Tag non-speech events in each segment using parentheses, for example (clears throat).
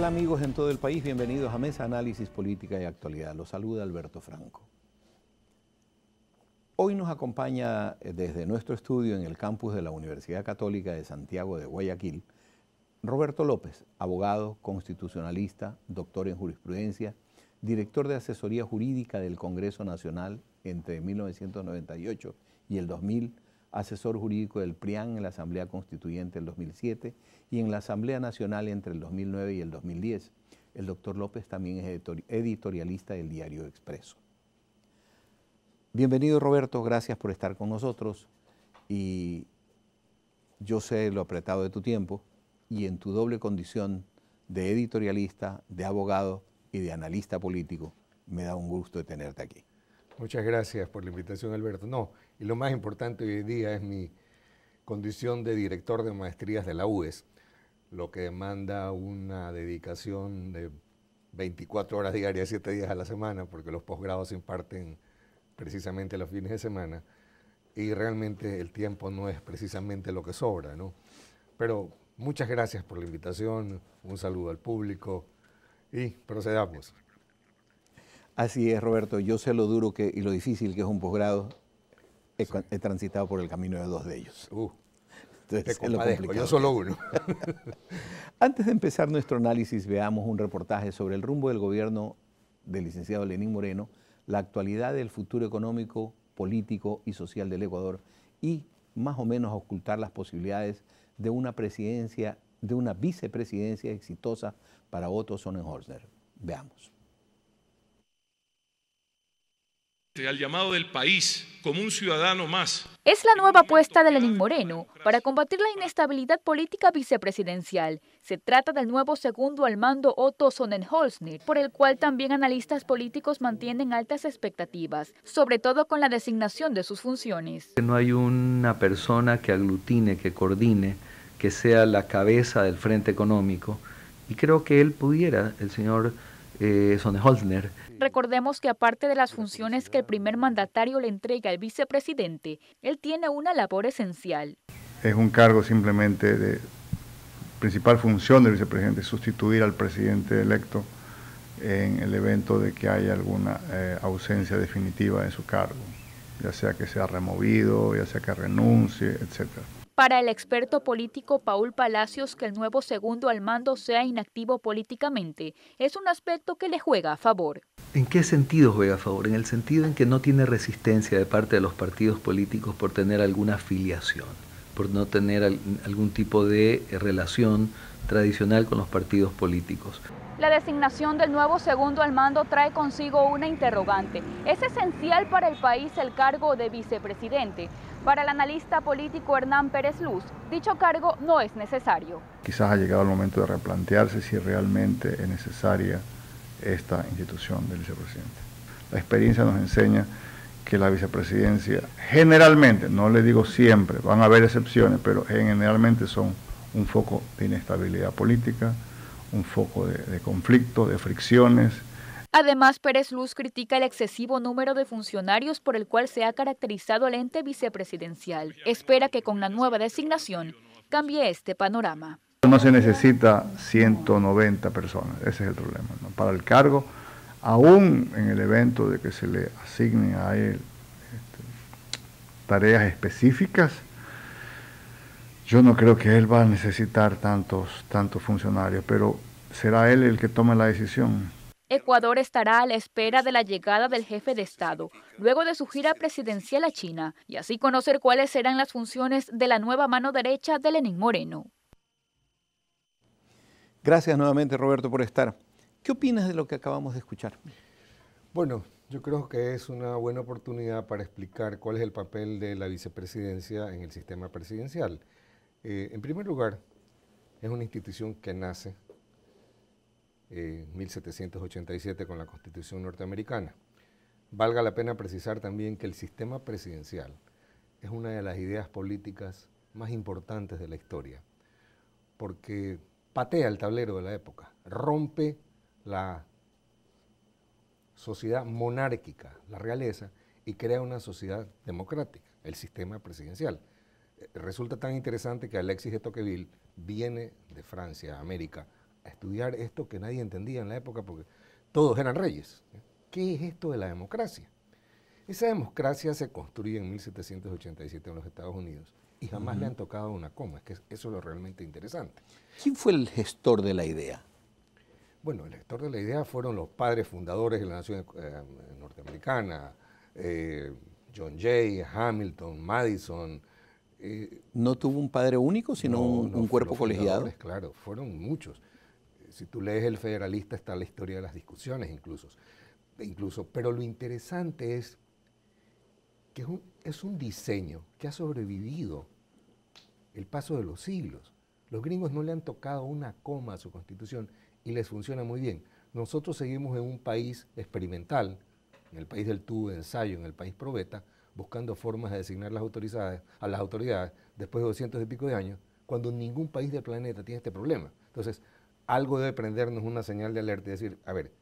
Hola amigos en todo el país? Bienvenidos a Mesa Análisis Política y Actualidad. Los saluda Alberto Franco. Hoy nos acompaña eh, desde nuestro estudio en el campus de la Universidad Católica de Santiago de Guayaquil Roberto López, abogado, constitucionalista, doctor en jurisprudencia, director de asesoría jurídica del Congreso Nacional entre 1998 y el 2000, asesor jurídico del PRIAN en la Asamblea Constituyente del 2007 y en la Asamblea Nacional entre el 2009 y el 2010. El doctor López también es editorialista del diario Expreso. Bienvenido Roberto, gracias por estar con nosotros y yo sé lo apretado de tu tiempo y en tu doble condición de editorialista, de abogado y de analista político, me da un gusto de tenerte aquí. Muchas gracias por la invitación, Alberto. No, y lo más importante hoy día es mi condición de director de maestrías de la UES, lo que demanda una dedicación de 24 horas diarias, 7 días a la semana, porque los posgrados se imparten precisamente los fines de semana, y realmente el tiempo no es precisamente lo que sobra, ¿no? Pero muchas gracias por la invitación, un saludo al público y procedamos. Así es, Roberto, yo sé lo duro que, y lo difícil que es un posgrado, he, transitado por el camino de dos de ellos. Uh. Este, yo solo uno. (laughs) Antes de empezar nuestro análisis, veamos un reportaje sobre el rumbo del gobierno del licenciado Lenín Moreno, la actualidad del futuro económico, político y social del Ecuador y más o menos ocultar las posibilidades de una presidencia, de una vicepresidencia exitosa para Otto Sonnenhorner. Veamos. Este, al llamado del país como un ciudadano más. Es la nueva apuesta de Lenín Moreno para combatir la inestabilidad política vicepresidencial. Se trata del nuevo segundo al mando Otto Sonnenholzner, por el cual también analistas políticos mantienen altas expectativas, sobre todo con la designación de sus funciones. No hay una persona que aglutine, que coordine, que sea la cabeza del frente económico. Y creo que él pudiera, el señor eh, Sonnenholzner, Recordemos que aparte de las funciones que el primer mandatario le entrega al vicepresidente, él tiene una labor esencial. Es un cargo simplemente de principal función del vicepresidente, sustituir al presidente electo en el evento de que haya alguna eh, ausencia definitiva de su cargo, ya sea que sea removido, ya sea que renuncie, etcétera. Para el experto político Paul Palacios, que el nuevo segundo al mando sea inactivo políticamente es un aspecto que le juega a favor. ¿En qué sentido juega a favor? En el sentido en que no tiene resistencia de parte de los partidos políticos por tener alguna afiliación, por no tener algún tipo de relación tradicional con los partidos políticos. La designación del nuevo segundo al mando trae consigo una interrogante. ¿Es esencial para el país el cargo de vicepresidente? Para el analista político Hernán Pérez Luz, dicho cargo no es necesario. Quizás ha llegado el momento de replantearse si realmente es necesaria esta institución del vicepresidente. La experiencia nos enseña que la vicepresidencia generalmente, no le digo siempre, van a haber excepciones, pero generalmente son un foco de inestabilidad política, un foco de, conflicto, de fricciones. Además, Pérez Luz critica el excesivo número de funcionarios por el cual se ha caracterizado el ente vicepresidencial. Espera que con la nueva designación cambie este panorama. No se necesita 190 personas, ese es el problema. Para el cargo, aún en el evento de que se le asignen a él este, tareas específicas, yo no creo que él va a necesitar tantos, tantos funcionarios, pero será él el que tome la decisión. Ecuador estará a la espera de la llegada del jefe de Estado, luego de su gira presidencial a China, y así conocer cuáles serán las funciones de la nueva mano derecha de Lenín Moreno. Gracias nuevamente, Roberto, por estar. ¿Qué opinas de lo que acabamos de escuchar? Bueno, yo creo que es una buena oportunidad para explicar cuál es el papel de la vicepresidencia en el sistema presidencial. Eh, en primer lugar, es una institución que nace eh, en 1787 con la Constitución norteamericana. Valga la pena precisar también que el sistema presidencial es una de las ideas políticas más importantes de la historia, porque patea el tablero de la época, rompe la sociedad monárquica, la realeza, y crea una sociedad democrática, el sistema presidencial resulta tan interesante que Alexis de Tocqueville viene de Francia América a estudiar esto que nadie entendía en la época porque todos eran reyes. ¿Qué es esto de la democracia? Esa democracia se construye en 1787 en los Estados Unidos y jamás le han tocado una coma. Es que eso es lo realmente interesante. ¿Quién fue el gestor de la idea? Bueno, el gestor de la idea fueron los padres fundadores de la nación eh, norteamericana, eh, John Jay, Hamilton, Madison, eh, no tuvo un padre único, sino un, cuerpo colegiado. Claro, fueron muchos. Si tú lees El Federalista está la historia de las discusiones incluso. incluso. Pero lo interesante es que es un, es un diseño que ha sobrevivido el paso de los siglos. Los gringos no le han tocado una coma a su constitución y les funciona muy bien. Nosotros seguimos en un país experimental, en el país del tubo de ensayo, en el país probeta, buscando formas de designar las a las autoridades después de 200 y pico de años, cuando ningún país del planeta tiene este problema. Entonces, algo debe prendernos una señal de alerta y decir, a ver,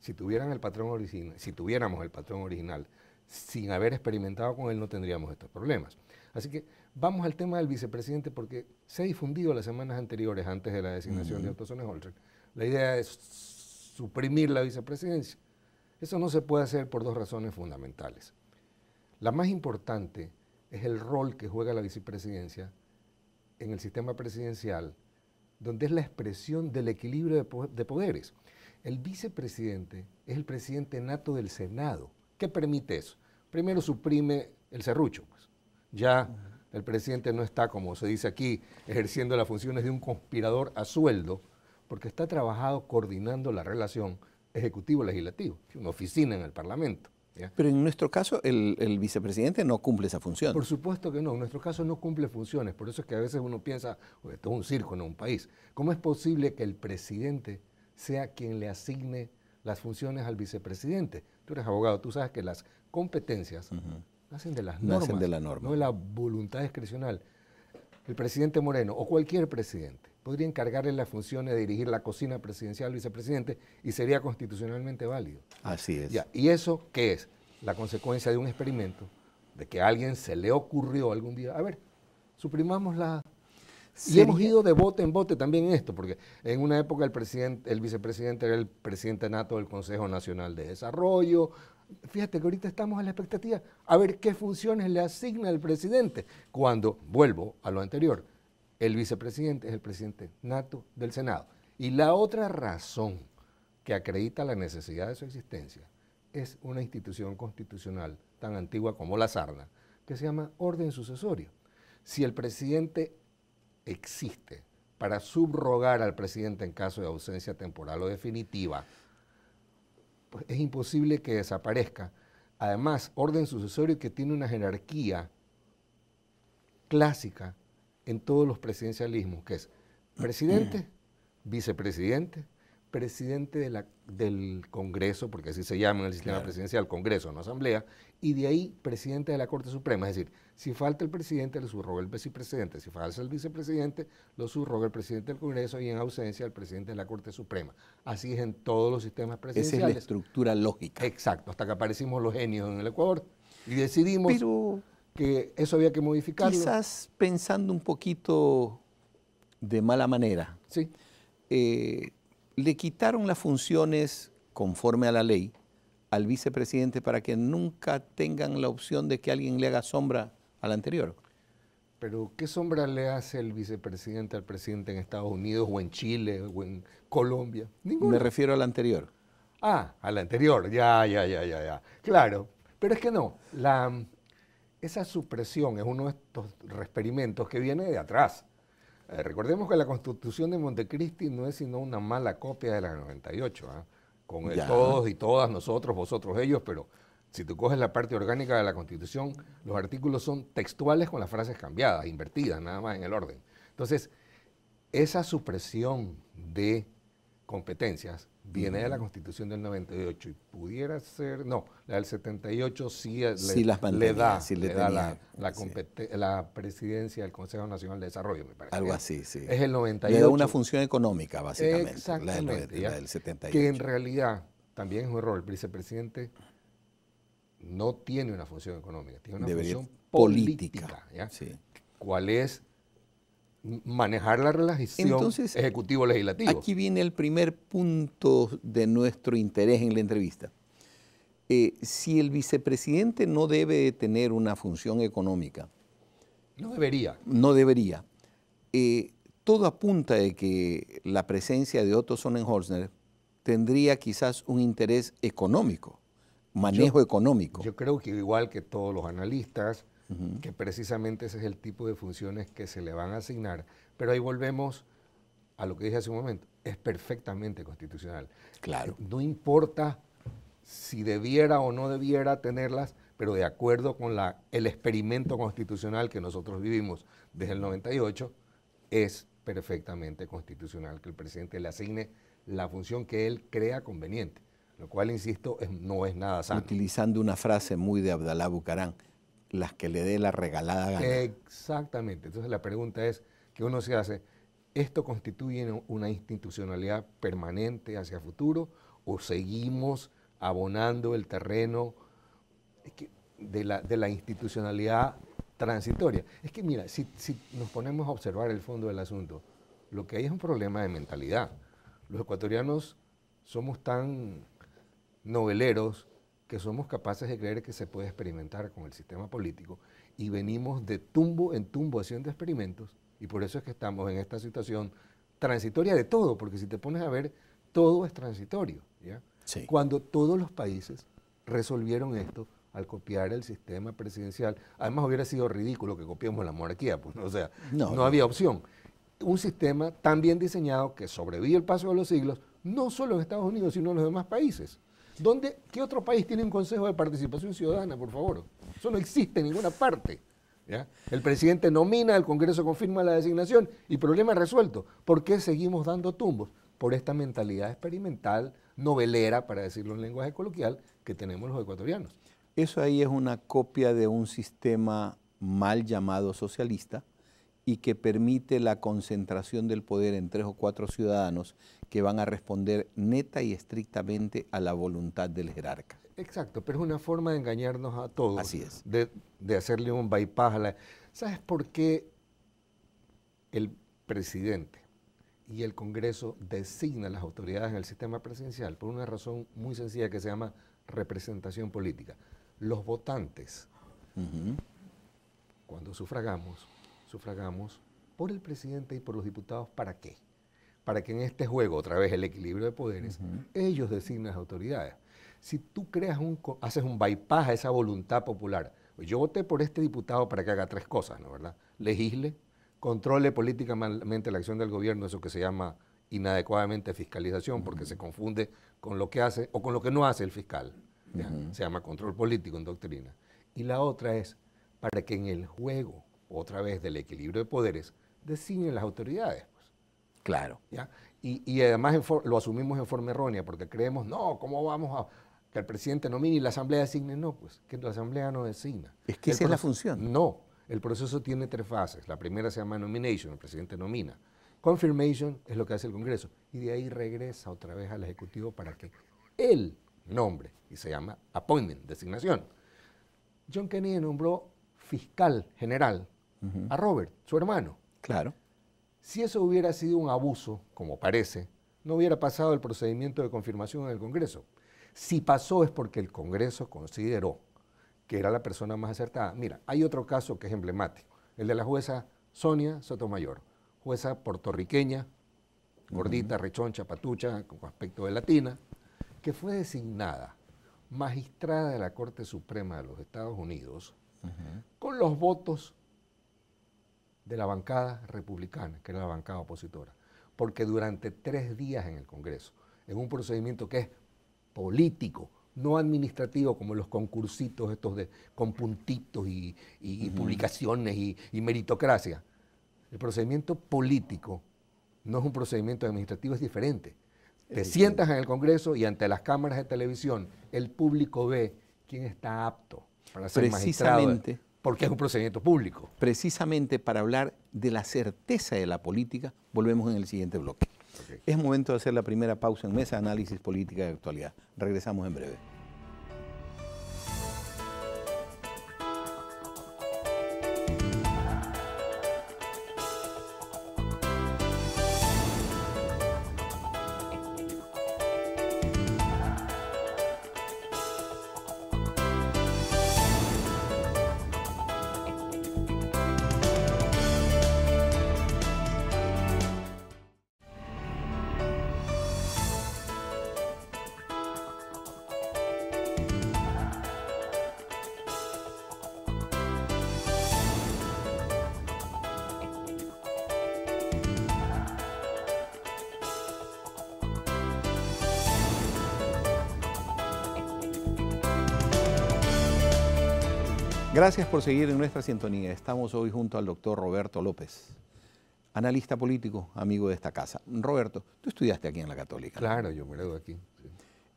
si tuvieran el patrón original, si tuviéramos el patrón original, sin haber experimentado con él no tendríamos estos problemas. Así que vamos al tema del vicepresidente porque se ha difundido las semanas anteriores, antes de la designación de Otto Holter. la idea es suprimir la vicepresidencia. Eso no se puede hacer por dos razones fundamentales. La más importante es el rol que juega la vicepresidencia en el sistema presidencial, donde es la expresión del equilibrio de, poderes. El vicepresidente es el presidente nato del Senado. ¿Qué permite eso? Primero suprime el cerrucho. Pues. Ya el presidente no está, como se dice aquí, ejerciendo las funciones de un conspirador a sueldo, porque está trabajado coordinando la relación ejecutivo-legislativo, una oficina en el Parlamento. Pero en nuestro caso, el, vicepresidente no cumple esa función. Por supuesto que no, en nuestro caso no cumple funciones. Por eso es que a veces uno piensa, esto es un circo, no un país. ¿Cómo es posible que el presidente sea quien le asigne las funciones al vicepresidente? Tú eres abogado, tú sabes que las competencias nacen de las normas, de la norma. no de la voluntad discrecional. El presidente Moreno o cualquier presidente podría encargarle las función de dirigir la cocina presidencial al vicepresidente y sería constitucionalmente válido. Así es. ¿Y eso qué es? La consecuencia de un experimento, de que a alguien se le ocurrió algún día, a ver, suprimamos la... Y hemos ido de bote en bote también esto, porque en una época el, presidente, el vicepresidente era el presidente nato del Consejo Nacional de Desarrollo. Fíjate que ahorita estamos a la expectativa, a ver qué funciones le asigna el presidente, cuando, vuelvo a lo anterior, el vicepresidente es el presidente nato del Senado. Y la otra razón que acredita la necesidad de su existencia es una institución constitucional tan antigua como la Sarna, que se llama orden sucesorio. Si el presidente existe para subrogar al presidente en caso de ausencia temporal o definitiva, pues es imposible que desaparezca. Además, orden sucesorio que tiene una jerarquía clásica en todos los presidencialismos, que es presidente, (clears throat) vicepresidente, presidente del Congreso, porque así se llama en el sistema presidencial, Congreso, no Asamblea, y de ahí presidente de la Corte Suprema. Es decir, si falta el presidente, le subroga el vicepresidente. Si falta el vicepresidente, lo subroga el presidente del Congreso y en ausencia el presidente de la Corte Suprema. Así es en todos los sistemas presidenciales. Esa es la estructura lógica. Exacto, hasta que aparecimos los genios en el Ecuador y decidimos que eso había que modificarlo. Quizás pensando un poquito de mala manera. Sí. Eh, le quitaron las funciones conforme a la ley al vicepresidente para que nunca tengan la opción de que alguien le haga sombra al anterior. Pero ¿qué sombra le hace el vicepresidente al presidente en Estados Unidos o en Chile o en Colombia? Me refiero al anterior. Ah, al anterior, ya, ya, ya, ya, ya. Claro, pero es que no, la, esa supresión es uno de estos experimentos que viene de atrás. Eh, recordemos que la constitución de Montecristi no es sino una mala copia de la 98, ¿ah? con todos y todas, nosotros, vosotros, ellos, pero si tú coges la parte orgánica de la constitución, los artículos son textuales con las frases cambiadas, invertidas, nada más en el orden. Entonces, esa supresión de competencias viene de la Constitución del 98 y pudiera ser, no, la del 78 sí, le, da, la, presidencia del Consejo Nacional de Desarrollo, me parece. Algo así, sí. Es el 98. Le da una función económica, básicamente, Exactamente, la, del, 78. Que en realidad también es un error. El vicepresidente no tiene una función económica, tiene una función política. política ¿Cuál es manejar la relación ejecutivo legislativo. Aquí viene el primer punto de nuestro interés en la entrevista. Eh, si el vicepresidente no debe tener una función económica, no debería. No debería. Eh, todo apunta de que la presencia de Otto Sonnenholzner tendría quizás un interés económico, manejo económico. Yo creo que igual que todos los analistas, que precisamente ese es el tipo de funciones que se le van a asignar. Pero ahí volvemos a lo que dije hace un momento, es perfectamente constitucional. Claro. No importa si debiera o no debiera tenerlas, pero de acuerdo con la, el experimento constitucional que nosotros vivimos desde el 98, es perfectamente constitucional que el presidente le asigne la función que él crea conveniente, lo cual, insisto, es, no es nada sano. Utilizando una frase muy de Abdalá Bucarán, las que le dé la regalada gana. Exactamente. Entonces la pregunta es que uno se hace, ¿esto constituye una institucionalidad permanente hacia futuro o seguimos abonando el terreno de la, institucionalidad transitoria? Es que mira, si, si nos ponemos a observar el fondo del asunto, lo que hay es un problema de mentalidad. Los ecuatorianos somos tan noveleros que somos capaces de creer que se puede experimentar con el sistema político y venimos de tumbo en tumbo haciendo experimentos y por eso es que estamos en esta situación transitoria de todo, porque si te pones a ver, todo es transitorio. ¿ya? Cuando todos los países resolvieron esto al copiar el sistema presidencial, además hubiera sido ridículo que copiemos la monarquía, pues, o sea, no, había opción. Un sistema tan bien diseñado que sobrevive el paso de los siglos, no solo en Estados Unidos, sino en los demás países. ¿Qué otro país tiene un Consejo de Participación Ciudadana, por favor? Eso no existe en ninguna parte. El presidente nomina, el Congreso confirma la designación y problema resuelto. ¿Por qué seguimos dando tumbos? Por esta mentalidad experimental, novelera, para decirlo en lenguaje coloquial, que tenemos los ecuatorianos. Eso ahí es una copia de un sistema mal llamado socialista, y que permite la concentración del poder en tres o cuatro ciudadanos que van a responder neta y estrictamente a la voluntad del jerarca. Exacto, pero es una forma de engañarnos a todos. Así es. De, hacerle un bypass a la... ¿Sabes por qué el presidente y el Congreso designan las autoridades en el sistema presidencial? Por una razón muy sencilla que se llama representación política. Los votantes, cuando sufragamos, sufragamos por el presidente y por los diputados, ¿para qué? Para que en este juego, otra vez el equilibrio de poderes, ellos designen las autoridades. Si tú creas un, haces un bypass a esa voluntad popular, pues yo voté por este diputado para que haga tres cosas, ¿no verdad? Legisle, controle políticamente la acción del gobierno, eso que se llama inadecuadamente fiscalización, porque se confunde con lo que hace o con lo que no hace el fiscal. Se llama control político en doctrina. Y la otra es para que en el juego otra vez del equilibrio de poderes, designen las autoridades. Pues. Claro. ¿Ya? Y, además lo asumimos en forma errónea, porque creemos, no, ¿cómo vamos a que el presidente nomine y la asamblea designe? No, pues que la asamblea no designa. Es que esa es la función. No, el proceso tiene tres fases. La primera se llama nomination, el presidente nomina. Confirmation es lo que hace el Congreso. Y de ahí regresa otra vez al Ejecutivo para que él nombre, y se llama appointment, designación. John Kennedy nombró fiscal general a Robert, su hermano. Claro. Si eso hubiera sido un abuso, como parece, no hubiera pasado el procedimiento de confirmación en el Congreso. Si pasó es porque el Congreso consideró que era la persona más acertada. Mira, hay otro caso que es emblemático, el de la jueza Sonia Sotomayor, jueza puertorriqueña, gordita, rechoncha, patucha, con aspecto de latina, que fue designada magistrada de la Corte Suprema de los Estados Unidos con los votos de la bancada republicana, que era la bancada opositora, porque durante tres días en el Congreso, en un procedimiento que es político, no administrativo como los concursitos estos de, con puntitos y, publicaciones y, meritocracia. El procedimiento político no es un procedimiento administrativo, es diferente. Te sientas en el Congreso y ante las cámaras de televisión el público ve quién está apto para ser magistrado, porque es un procedimiento público. Precisamente para hablar de la certeza de la política, volvemos en el siguiente bloque. Es momento de hacer la primera pausa en Mesa de Análisis Política de Actualidad. Regresamos en breve. Gracias por seguir en nuestra sintonía. Estamos hoy junto al doctor Roberto López, analista político, amigo de esta casa. Roberto, tú estudiaste aquí en la Católica. Claro, yo me gradué aquí.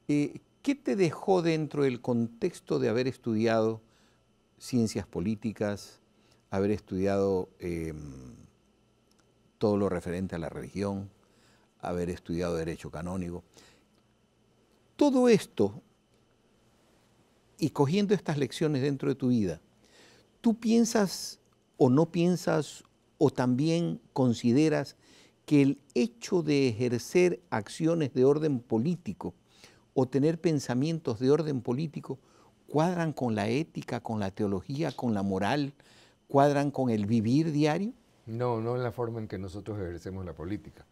Eh, ¿Qué te dejó dentro del contexto de haber estudiado ciencias políticas, haber estudiado em, todo lo referente a la religión, haber estudiado derecho canónico? Todo esto y cogiendo estas lecciones dentro de tu vida, ¿Tú piensas o no piensas o también consideras que el hecho de ejercer acciones de orden político o tener pensamientos de orden político cuadran con la ética, con la teología, con la moral, cuadran con el vivir diario? No, no en la forma en que nosotros ejercemos la política.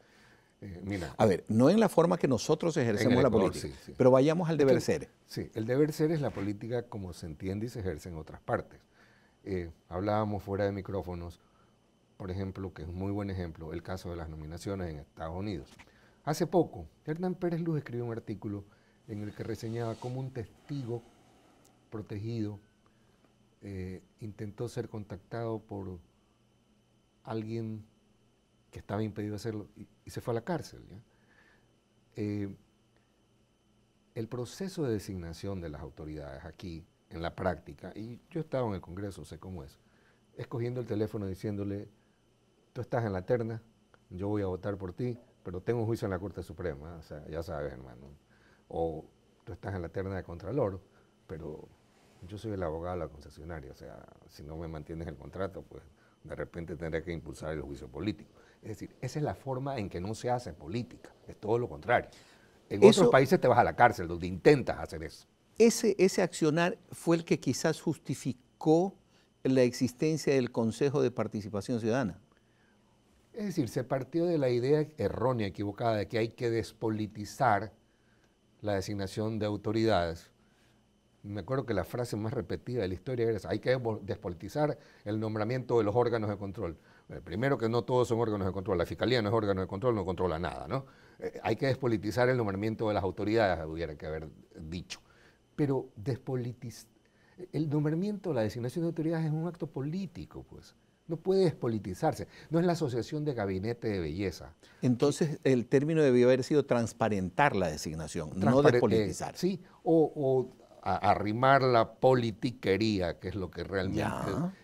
Eh, mira, a ver, no en la forma que nosotros ejercemos la política, pero vayamos al deber ser. Sí, el deber ser es la política como se entiende y se ejerce en otras partes. Eh, hablábamos fuera de micrófonos, por ejemplo, que es muy buen ejemplo, el caso de las nominaciones en Estados Unidos. Hace poco, Hernán Pérez Luz escribió un artículo en el que reseñaba cómo un testigo protegido eh, intentó ser contactado por alguien que estaba impedido hacerlo y, se fue a la cárcel. Eh, el proceso de designación de las autoridades aquí en la práctica, y yo estaba en el Congreso, sé cómo es, escogiendo el teléfono diciéndole, tú estás en la terna, yo voy a votar por ti, pero tengo un juicio en la Corte Suprema, o sea, ya sabes, hermano. O tú estás en la terna de Contralor, pero yo soy el abogado de la concesionaria, o sea, si no me mantienes el contrato, pues de repente tendré que impulsar el juicio político. Es decir, esa es la forma en que no se hace política, es todo lo contrario. En otros países te vas a la cárcel donde intentas hacer eso. Ese, accionar fue el que quizás justificó la existencia del Consejo de Participación Ciudadana. Es decir, se partió de la idea errónea, equivocada, de que hay que despolitizar la designación de autoridades. Me acuerdo que la frase más repetida de la historia era hay que despolitizar el nombramiento de los órganos de control. Eh, primero que no todos son órganos de control, la Fiscalía no es órgano de control, no controla nada, ¿no? Eh, hay que despolitizar el nombramiento de las autoridades, hubiera que haber dicho. Pero despolitiz el nombramiento, la designación de autoridades es un acto político, pues. No puede despolitizarse. No es la asociación de gabinete de belleza. Entonces, el término debió haber sido transparentar la designación, no eh, despolitizar. sí, o, arrimar la politiquería, que es lo que realmente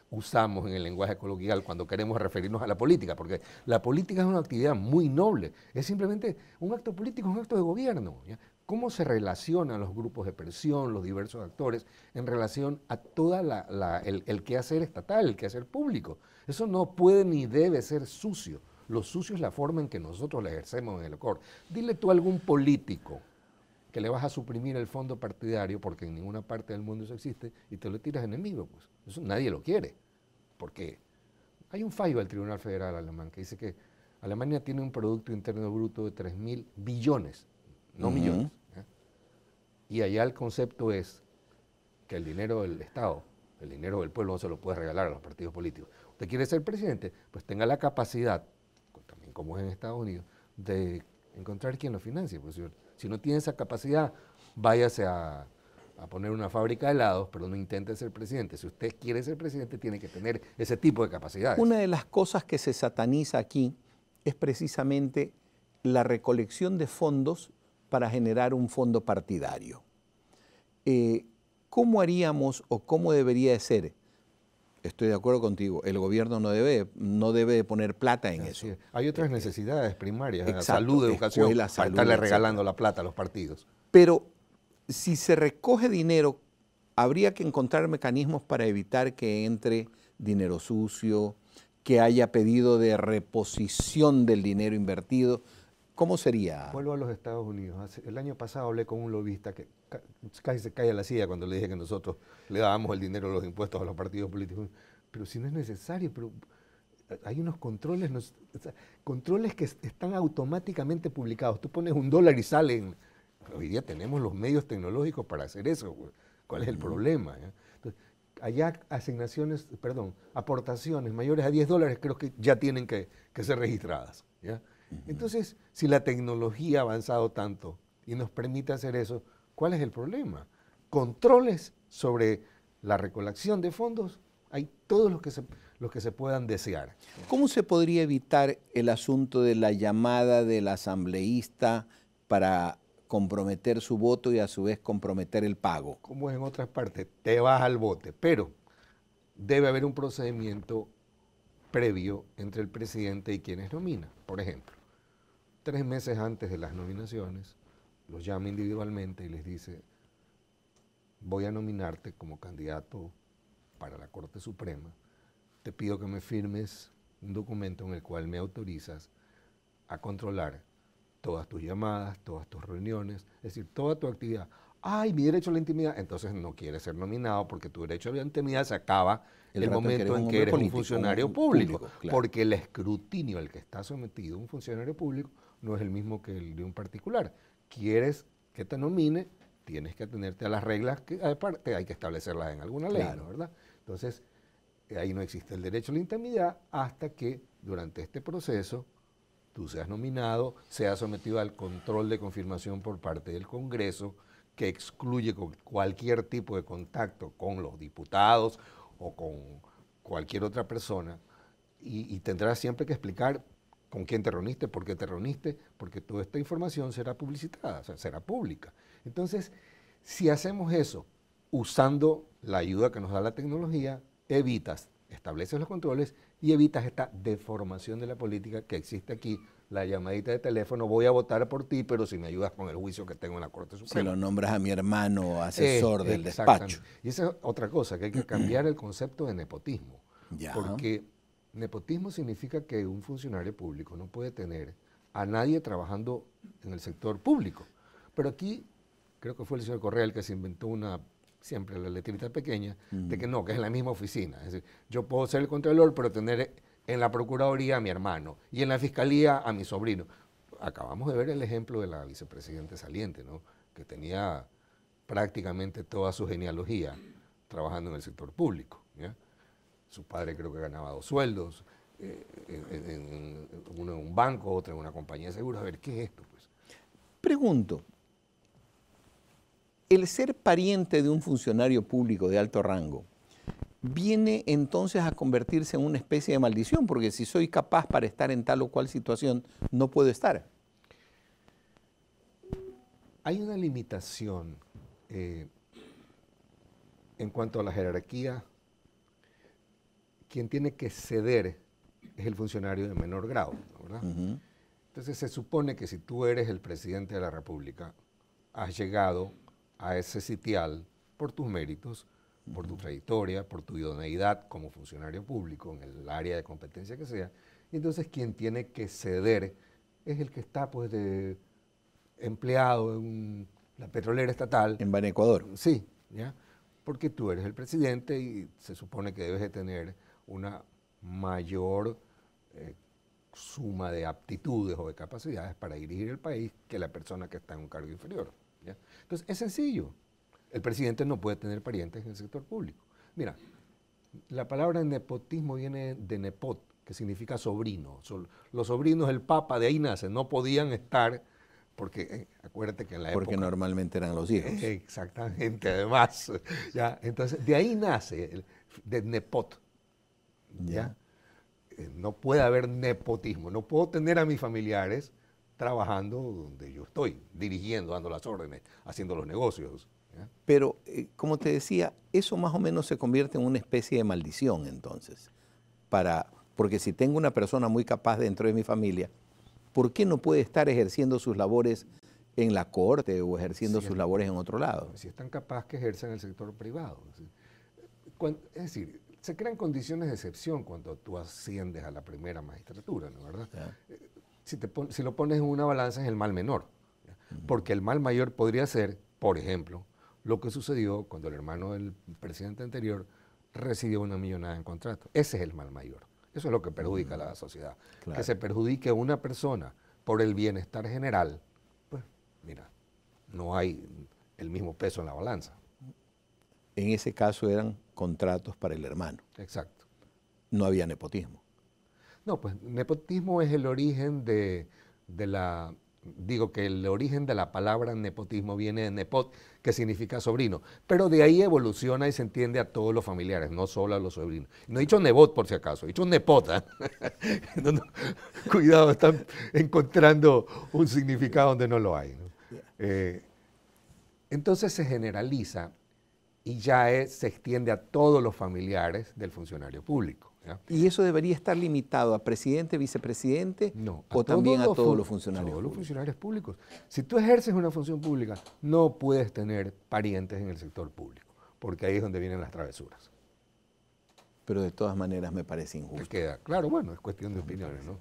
usamos en el lenguaje coloquial cuando queremos referirnos a la política, porque la política es una actividad muy noble, es simplemente un acto político, un acto de gobierno cómo se relacionan los grupos de presión, los diversos actores, en relación a todo el, quehacer estatal, el quehacer público. Eso no puede ni debe ser sucio. Lo sucio es la forma en que nosotros la ejercemos en el COR. Dile tú a algún político que le vas a suprimir el fondo partidario, porque en ninguna parte del mundo eso existe, y te lo tiras enemigo. Pues. Eso nadie lo quiere. Porque hay un fallo del Tribunal Federal Alemán que dice que Alemania tiene un Producto Interno Bruto de 3.000 billones, no millones, y allá el concepto es que el dinero del Estado, el dinero del pueblo no se lo puede regalar a los partidos políticos. Usted quiere ser presidente, pues tenga la capacidad, también como es en Estados Unidos, de encontrar quien lo financie. Pues, si, no tiene esa capacidad, váyase a, a poner una fábrica de helados, pero no intente ser presidente. Si usted quiere ser presidente, tiene que tener ese tipo de capacidades. Una de las cosas que se sataniza aquí es precisamente la recolección de fondos para generar un fondo partidario. Eh, ¿Cómo haríamos o cómo debería de ser? Estoy de acuerdo contigo, el gobierno no debe, no debe poner plata en eso. Hay otras eh, necesidades primarias, la salud, educación, para estarle regalando la plata a los partidos. Pero si se recoge dinero, habría que encontrar mecanismos para evitar que entre dinero sucio, que haya pedido de reposición del dinero invertido. ¿Cómo sería? Vuelvo a los Estados Unidos. El año pasado hablé con un lobista que casi se cae a la silla cuando le dije que nosotros le dábamos el dinero de los impuestos a los partidos políticos. Pero si no es necesario, pero eh, hay unos controles, controles que están automáticamente publicados. Tú pones un dólar y salen. Hoy día tenemos los medios tecnológicos para hacer eso. ¿Cuál es el problema? Eh? allá asignaciones, eh, perdón, aportaciones mayores a 10 dólares creo que ya tienen que, que ser registradas. ¿ya? Entonces, si la tecnología ha avanzado tanto y nos permite hacer eso, ¿cuál es el problema? Controles sobre la recolección de fondos, hay todos los que se, los que se puedan desear. ¿Cómo se podría evitar el asunto de la llamada del asambleísta para comprometer su voto y a su vez comprometer el pago? Como es en otras partes, te vas al bote, pero debe haber un procedimiento previo entre el presidente y quienes nomina, por ejemplo tres meses antes de las nominaciones, los llama individualmente y les dice, voy a nominarte como candidato para la Corte Suprema, te pido que me firmes un documento en el cual me autorizas a controlar todas tus llamadas, todas tus reuniones, es decir, toda tu actividad. Ay, mi derecho a la intimidad, entonces no quieres ser nominado porque tu derecho a la intimidad se acaba en el momento en que eres, un funcionario público, porque el escrutinio al que está sometido un funcionario público no es el mismo que el de un particular. Quieres que te nomine, tienes que atenerte a las reglas que aparte hay que establecerlas en alguna ley, ¿verdad? Entonces, eh, ahí no existe el derecho a la intimidad hasta que durante este proceso tú seas nominado, seas sometido al control de confirmación por parte del Congreso, que excluye cualquier tipo de contacto con los diputados o con cualquier otra persona, y tendrás siempre que explicar con quién te reuniste, por qué te reuniste, porque toda esta información será publicitada, será pública. Entonces, si hacemos eso usando la ayuda que nos da la tecnología, evitas, estableces los controles y evitas esta deformación de la política que existe aquí, la llamadita de teléfono, voy a votar por ti, pero si me ayudas con el juicio que tengo en la Corte Suprema. Se lo nombras a mi hermano eh, asesor del despacho. Y esa es otra cosa, que hay que (clears throat) cambiar el concepto de nepotismo. Porque Nepotismo significa que un funcionario público no puede tener a nadie trabajando en el sector público. Pero aquí creo que fue el señor Correa el que se inventó una, siempre la letrita pequeña, de que no, que es la misma oficina. Es decir, yo puedo ser el controlador, pero tener en la Procuraduría a mi hermano y en la Fiscalía a mi sobrino. Acabamos de ver el ejemplo de la vicepresidente saliente, ¿no? que tenía prácticamente toda su genealogía trabajando en el sector público. ¿ya? Su padre creo que ganaba dos sueldos, eh, uno en un banco, otro en una compañía de seguros. A ver, ¿qué es esto? Pues? Pregunto, ¿el ser pariente de un funcionario público de alto rango viene entonces a convertirse en una especie de maldición? Porque si soy capaz para estar en tal o cual situación, no puedo estar. Hay una limitación eh, en cuanto a la jerarquía quien tiene que ceder es el funcionario de menor grado, ¿verdad? Entonces se supone que si tú eres el presidente de la República, has llegado a ese sitial por tus méritos, por tu trayectoria, por tu idoneidad como funcionario público en el área de competencia que sea. Y entonces quien tiene que ceder es el que está pues de empleado en la petrolera estatal. En Ban Ecuador. Sí, ¿ya? porque tú eres el presidente y se supone que debes de tener una mayor eh, suma de aptitudes o de capacidades para dirigir el país que la persona que está en un cargo inferior. Entonces, es sencillo. El presidente no puede tener parientes en el sector público. Mira, la palabra nepotismo viene de nepot, que significa sobrino. los sobrinos el Papa de ahí nace. no podían estar, porque eh, acuérdate que en la época... Porque normalmente eran los hijos. Exactamente, además. ¿ya? Entonces, de ahí nace, el, de nepot, ¿ya? Eh, no puede haber nepotismo, no puedo tener a mis familiares trabajando donde yo estoy, dirigiendo, dando las órdenes, haciendo los negocios. Pero, eh, como te decía, eso más o menos se convierte en una especie de maldición entonces, para, porque si tengo una persona muy capaz dentro de mi familia, ¿por qué no puede estar ejerciendo sus labores en la corte o ejerciendo sus labores en otro lado? Si están tan capaz que ejerza en el sector privado. Es decir, se crean condiciones de excepción cuando tú asciendes a la primera magistratura, ¿no verdad? Eh, si, te si, lo pones en una balanza es el mal menor, porque el mal mayor podría ser, por ejemplo, lo que sucedió cuando el hermano del presidente anterior recibió una millonada en contrato. Ese es el mal mayor. Eso es lo que perjudica a la mm, sociedad. Que se perjudique a una persona por el bienestar general, pues mira, no hay el mismo peso en la balanza. En ese caso eran contratos para el hermano. Exacto. No había nepotismo. No, pues nepotismo es el origen de, la digo que el origen de la palabra nepotismo viene de nepot, que significa sobrino, pero de ahí evoluciona y se entiende a todos los familiares, no solo a los sobrinos. No he dicho nebot por si acaso, he dicho nepota. ¿eh? (laughs) cuidado, están encontrando un significado donde no lo hay. Eh, entonces se generaliza y ya se extiende a todos los familiares del funcionario público. ¿Y eso debería estar limitado a presidente, vicepresidente o también a todos los, funcionarios? públicos. los funcionarios públicos. Si tú ejerces una función pública, no puedes tener parientes en el sector público, porque ahí es donde vienen las travesuras. Pero de todas maneras me parece injusto. queda, claro, bueno, es cuestión de opiniones, ¿no?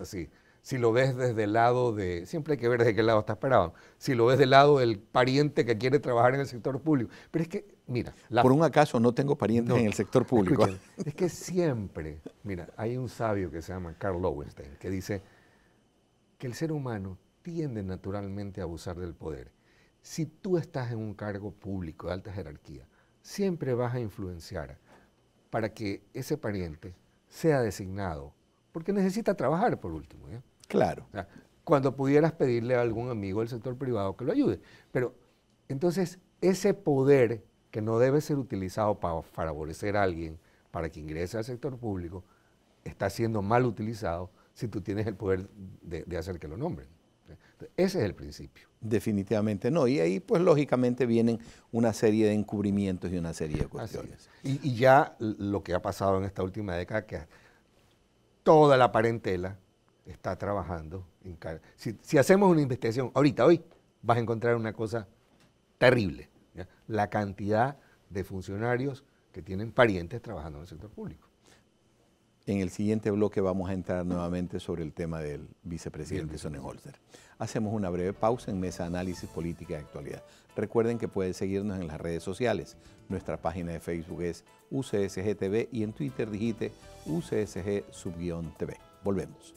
Así si lo ves desde el lado de, siempre hay que ver desde qué lado estás parado, si lo ves del lado del pariente que quiere trabajar en el sector público. Pero es que por un acaso no tengo parientes en el sector público. (laughs) es que siempre, mira, hay un sabio que se llama Carl Lowenstein que dice que el ser humano tiende naturalmente a abusar del poder. Si tú estás en un cargo público de alta jerarquía, siempre vas a influenciar para que ese pariente sea designado, porque necesita trabajar por último. Claro. cuando pudieras pedirle a algún amigo del sector privado que lo ayude. Pero entonces ese poder que no debe ser utilizado para favorecer a alguien para que ingrese al sector público, está siendo mal utilizado si tú tienes el poder de, hacer que lo nombren. ese es el principio. Definitivamente no. Y ahí, pues, lógicamente vienen una serie de encubrimientos y una serie de cuestiones. Y, ya lo que ha pasado en esta última década, que toda la parentela está trabajando. En si hacemos una investigación ahorita, hoy, vas a encontrar una cosa terrible la cantidad de funcionarios que tienen parientes trabajando en el sector público. En el siguiente bloque vamos a entrar nuevamente sobre el tema del vicepresidente Sonnenholzer. Hacemos una breve pausa en Mesa Análisis Política de Actualidad. Recuerden que pueden seguirnos en las redes sociales. Nuestra página de Facebook es UCSGTV y en Twitter digite UCSG-TV. Volvemos.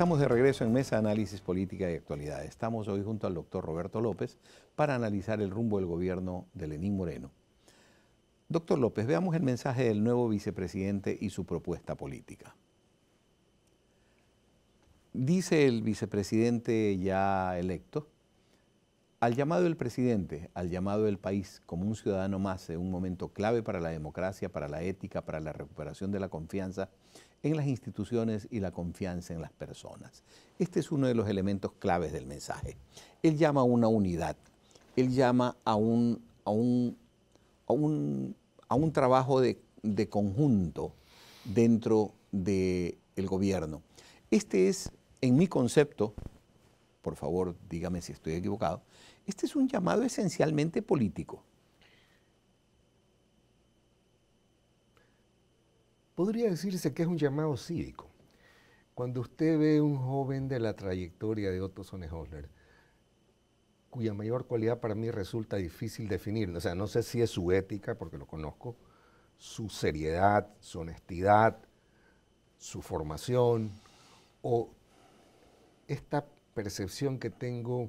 Estamos de regreso en Mesa de Análisis Política y Actualidad. Estamos hoy junto al doctor Roberto López para analizar el rumbo del gobierno de Lenín Moreno. Doctor López, veamos el mensaje del nuevo vicepresidente y su propuesta política. Dice el vicepresidente ya electo, al llamado del presidente, al llamado del país como un ciudadano más en un momento clave para la democracia, para la ética, para la recuperación de la confianza en las instituciones y la confianza en las personas. Este es uno de los elementos claves del mensaje. Él llama a una unidad, él llama a un, a un, a un, trabajo de, conjunto dentro del gobierno. Este es, en mi concepto, por favor dígame si estoy equivocado, este es un llamado esencialmente político. Podría decirse que es un llamado cívico. Cuando usted ve un joven de la trayectoria de Otto Sonnenhoffler, cuya mayor cualidad para mí resulta difícil definir, o sea, no sé si es su ética, porque lo conozco, su seriedad, su honestidad, su formación, o esta percepción que tengo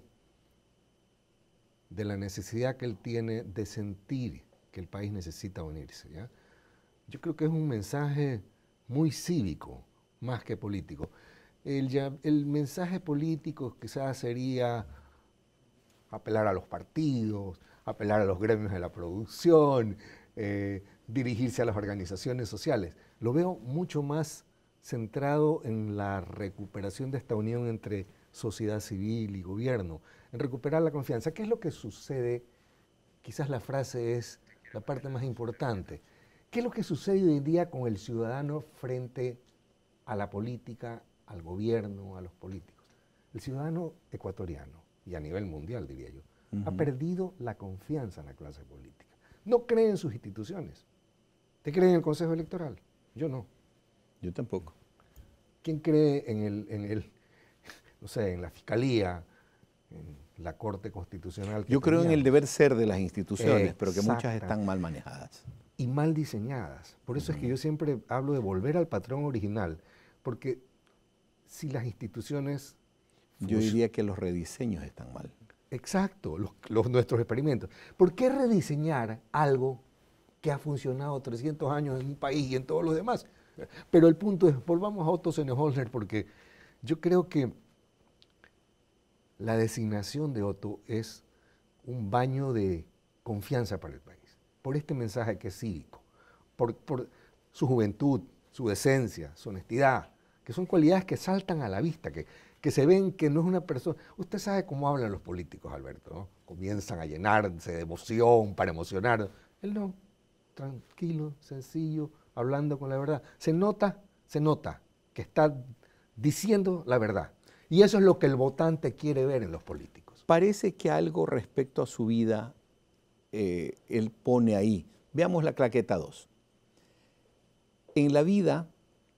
de la necesidad que él tiene de sentir que el país necesita unirse. ¿ya? Yo creo que es un mensaje muy cívico, más que político. El, mensaje político quizás sería apelar a los partidos, apelar a los gremios de la producción, eh, dirigirse a las organizaciones sociales. Lo veo mucho más centrado en la recuperación de esta unión entre sociedad civil y gobierno, en recuperar la confianza. ¿Qué es lo que sucede? Quizás la frase es la parte más importante. ¿Qué es lo que sucede hoy día con el ciudadano frente a la política, al gobierno, a los políticos? El ciudadano ecuatoriano, y a nivel mundial diría yo, ha perdido la confianza en la clase política. No cree en sus instituciones. ¿Te cree en el Consejo Electoral? Yo no. Yo tampoco. ¿Quién cree en el, en el (laughs) en la Fiscalía, en la Corte Constitucional? Yo creo en el deber ser de las instituciones, pero que muchas están mal manejadas y mal diseñadas. Por eso es que yo siempre hablo de volver al patrón original, porque si las instituciones... Yo diría que los rediseños están mal. Exacto, los, nuestros experimentos. ¿Por qué rediseñar algo que ha funcionado 300 años en un país y en todos los demás? Pero el punto es, volvamos a Otto Seneholzer, porque yo creo que la designación de Otto es un baño de confianza para el país por este mensaje que es cívico, por, su juventud, su esencia, su honestidad, que son cualidades que saltan a la vista, que, que se ven que no es una persona. Usted sabe cómo hablan los políticos, Alberto, ¿no? Comienzan a llenarse de emoción para emocionar. Él no, tranquilo, sencillo, hablando con la verdad. Se nota, se nota que está diciendo la verdad. Y eso es lo que el votante quiere ver en los políticos. Parece que algo respecto a su vida eh, él pone ahí. Veamos la claqueta 2. En la vida,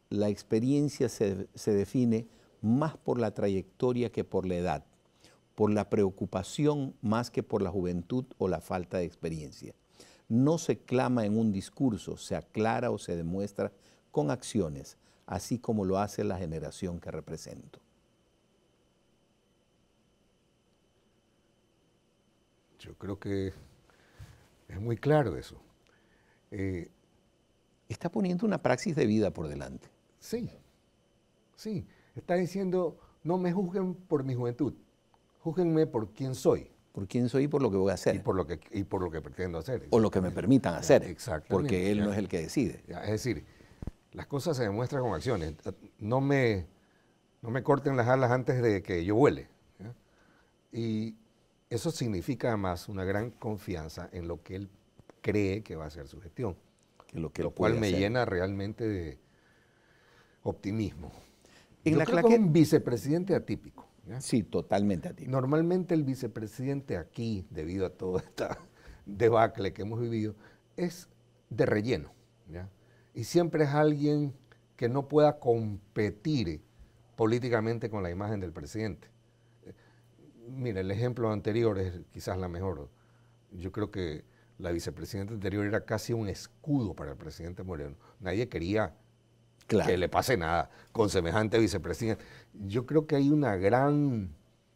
la experiencia se, se define más por la trayectoria que por la edad, por la preocupación más que por la juventud o la falta de experiencia. No se clama en un discurso, se aclara o se demuestra con acciones, así como lo hace la generación que represento. Yo creo que es muy claro eso. Eh, está poniendo una praxis de vida por delante. Sí, sí. Está diciendo, no me juzguen por mi juventud, júzguenme por quién soy. Por quién soy y por lo que voy a hacer. Y por lo que, y por lo que pretendo hacer. O lo que me permitan hacer. Exactamente. Porque él no es el que decide. Es decir, las cosas se demuestran con acciones. No me, no me corten las alas antes de que yo vuele. Y eso significa además una gran confianza en lo que él cree que va a ser su gestión. lo, cual me llena realmente de optimismo. Y la creo que es un vicepresidente atípico. Sí, totalmente atípico. Normalmente el vicepresidente aquí, debido a todo este (laughs) debacle que hemos vivido, es de relleno. Y siempre es alguien que no pueda competir políticamente con la imagen del presidente mira, el ejemplo anterior es quizás la mejor. Yo creo que la vicepresidenta anterior era casi un escudo para el presidente Moreno. Nadie quería que le pase nada con semejante vicepresidente. Yo creo que hay una gran,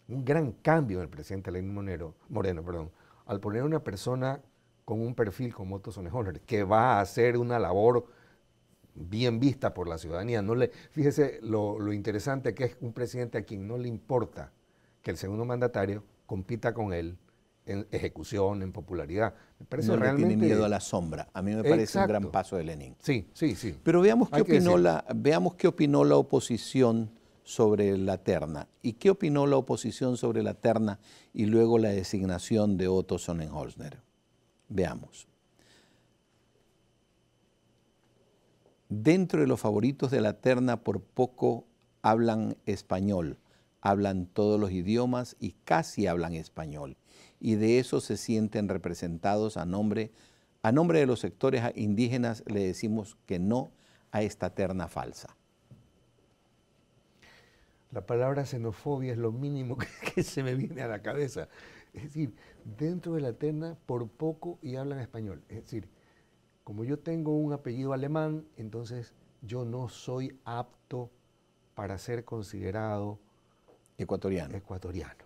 un gran cambio en el presidente Lenín Moreno, Moreno perdón, al poner a una persona con un perfil como Otto Sonneholler, que va a hacer una labor bien vista por la ciudadanía. No le, fíjese lo, lo interesante que es un presidente a quien no le importa que el segundo mandatario compita con él en ejecución, en popularidad. Me no tiene miedo a la sombra. A mí me parece un gran paso de Lenin. Sí, sí, sí. Pero veamos qué, opinó la, veamos qué opinó la oposición sobre la terna. ¿Y qué opinó la oposición sobre la terna y luego la designación de Otto Sonnenholzner? Veamos. Dentro de los favoritos de la terna por poco hablan español hablan todos los idiomas y casi hablan español, y de eso se sienten representados a nombre, a nombre de los sectores indígenas le decimos que no a esta terna falsa. La palabra xenofobia es lo mínimo (laughs) que, que se me viene a la cabeza. Es decir, dentro de la terna por poco y hablan español. Es decir, como yo tengo un apellido alemán, entonces yo no soy apto para ser considerado Ecuatoriano. Ecuatoriano.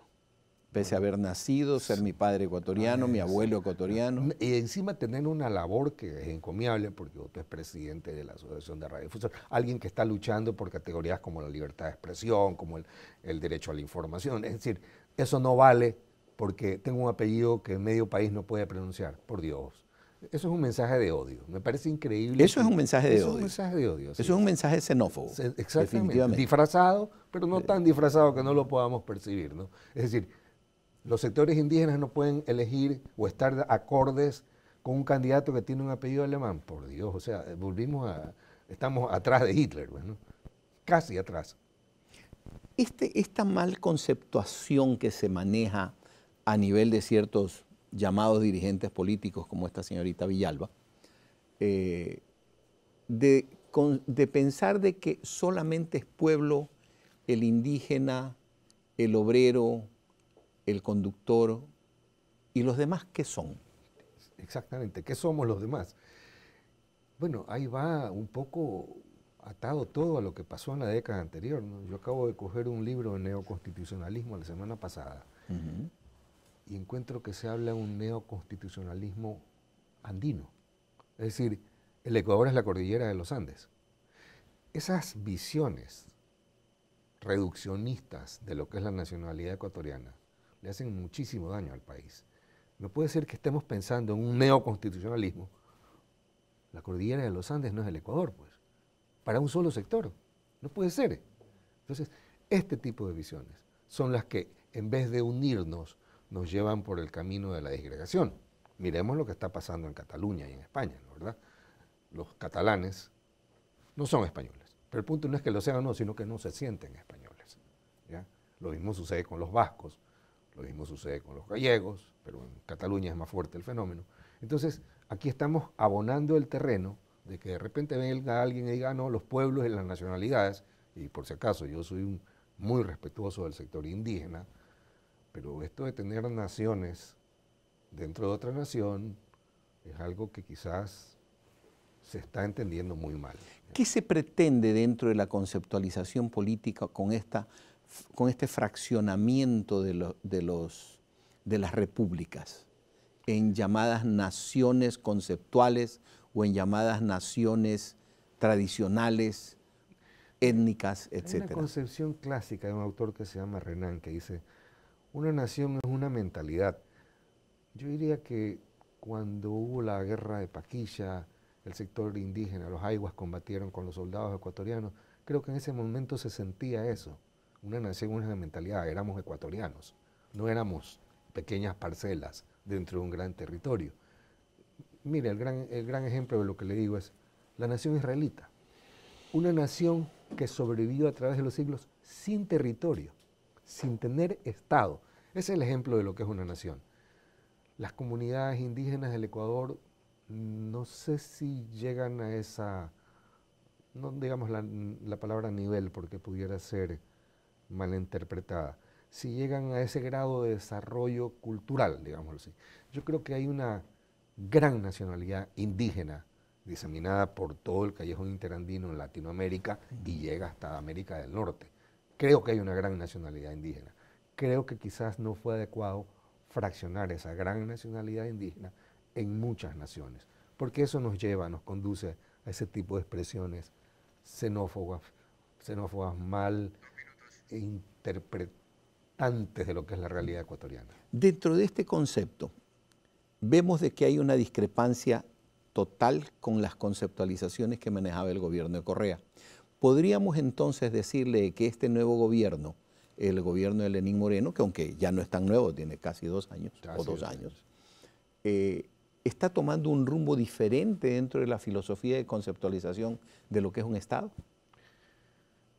Pese a haber nacido, ser mi padre ecuatoriano, mi ah, abuelo ecuatoriano. Y encima tener una labor que es encomiable, porque tú es presidente de la Asociación de Radiodifusión, alguien que está luchando por categorías como la libertad de expresión, como el, derecho a la información. Es decir, eso no vale porque tengo un apellido que medio país no puede pronunciar, por Dios. Eso es un mensaje de odio. Me parece increíble. Eso es un mensaje de odio. de odio. Eso es un mensaje xenófobo. Exactamente. Disfrazado, pero no tan disfrazado que no lo podamos percibir. ¿no? Es decir, los sectores indígenas no pueden elegir o estar acordes con un candidato que tiene un apellido alemán. Por Dios, o sea, volvimos a. Estamos atrás de Hitler, pues, ¿no? casi atrás. Este, esta mal conceptuación que se maneja a nivel de ciertos llamados dirigentes políticos como esta señorita Villalba, eh, de, pensar de que solamente es pueblo el indígena, el obrero, el conductor y los demás, ¿qué son? Exactamente, ¿qué somos los demás? Bueno, ahí va un poco atado todo a lo que pasó en la década anterior. ¿no? Yo acabo de coger un libro de neoconstitucionalismo la semana pasada, y encuentro que se habla de un neoconstitucionalismo andino. Es decir, el Ecuador es la cordillera de los Andes. Esas visiones reduccionistas de lo que es la nacionalidad ecuatoriana le hacen muchísimo daño al país. No puede ser que estemos pensando en un neoconstitucionalismo. La cordillera de los Andes no es el Ecuador, pues, para un solo sector. No puede ser. Entonces, este tipo de visiones son las que, en vez de unirnos, nos llevan por el camino de la desgregación. Miremos lo que está pasando en Cataluña y en España, ¿verdad? Los catalanes no son españoles, pero el punto no es que lo sean o no, sino que no se sienten españoles. Lo mismo sucede con los vascos, lo mismo sucede con los gallegos, pero en Cataluña es más fuerte el fenómeno. Entonces, aquí estamos abonando el terreno de que de repente venga alguien y diga, ah, no, los pueblos y las nacionalidades, y por si acaso yo soy muy respetuoso del sector indígena, pero esto de tener naciones dentro de otra nación es algo que quizás se está entendiendo muy mal. ¿Qué se pretende dentro de la conceptualización política con, esta, con este fraccionamiento de, los, de las repúblicas en llamadas naciones conceptuales o en llamadas naciones tradicionales, étnicas, etc. Hay una concepción clásica de un autor que se llama Renan que dice una nación es una mentalidad. Yo diría que cuando hubo la guerra de Paquilla, el sector indígena, los aiguas combatieron con los soldados ecuatorianos, creo que en ese momento se sentía eso, una nación, es una mentalidad, éramos ecuatorianos, no éramos pequeñas parcelas dentro de un gran territorio. Mira, el gran, el gran ejemplo de lo que le digo es la nación israelita, una nación que sobrevivió a través de los siglos sin territorio, sin tener Estado. Ese es el ejemplo de lo que es una nación. Las comunidades indígenas del Ecuador no sé si llegan a esa, no digamos la, palabra nivel porque pudiera ser malinterpretada, si llegan a ese grado de desarrollo cultural, digámoslo así. Yo creo que hay una gran nacionalidad indígena diseminada por todo el callejón interandino en Latinoamérica y llega hasta América del Norte creo que hay una gran nacionalidad indígena. Creo que quizás no fue adecuado fraccionar esa gran nacionalidad indígena en muchas naciones, porque eso nos lleva, nos conduce a ese tipo de expresiones xenófobas, xenófobas mal interpretantes de lo que es la realidad ecuatoriana. Dentro de este concepto, vemos de que hay una discrepancia total con las conceptualizaciones que manejaba el gobierno de Correa podríamos entonces decirle que este nuevo gobierno, el gobierno de Lenín Moreno, que aunque ya no es tan nuevo, tiene casi dos años o dos, años, eh, está tomando un rumbo diferente dentro de la filosofía de conceptualización de lo que es un Estado?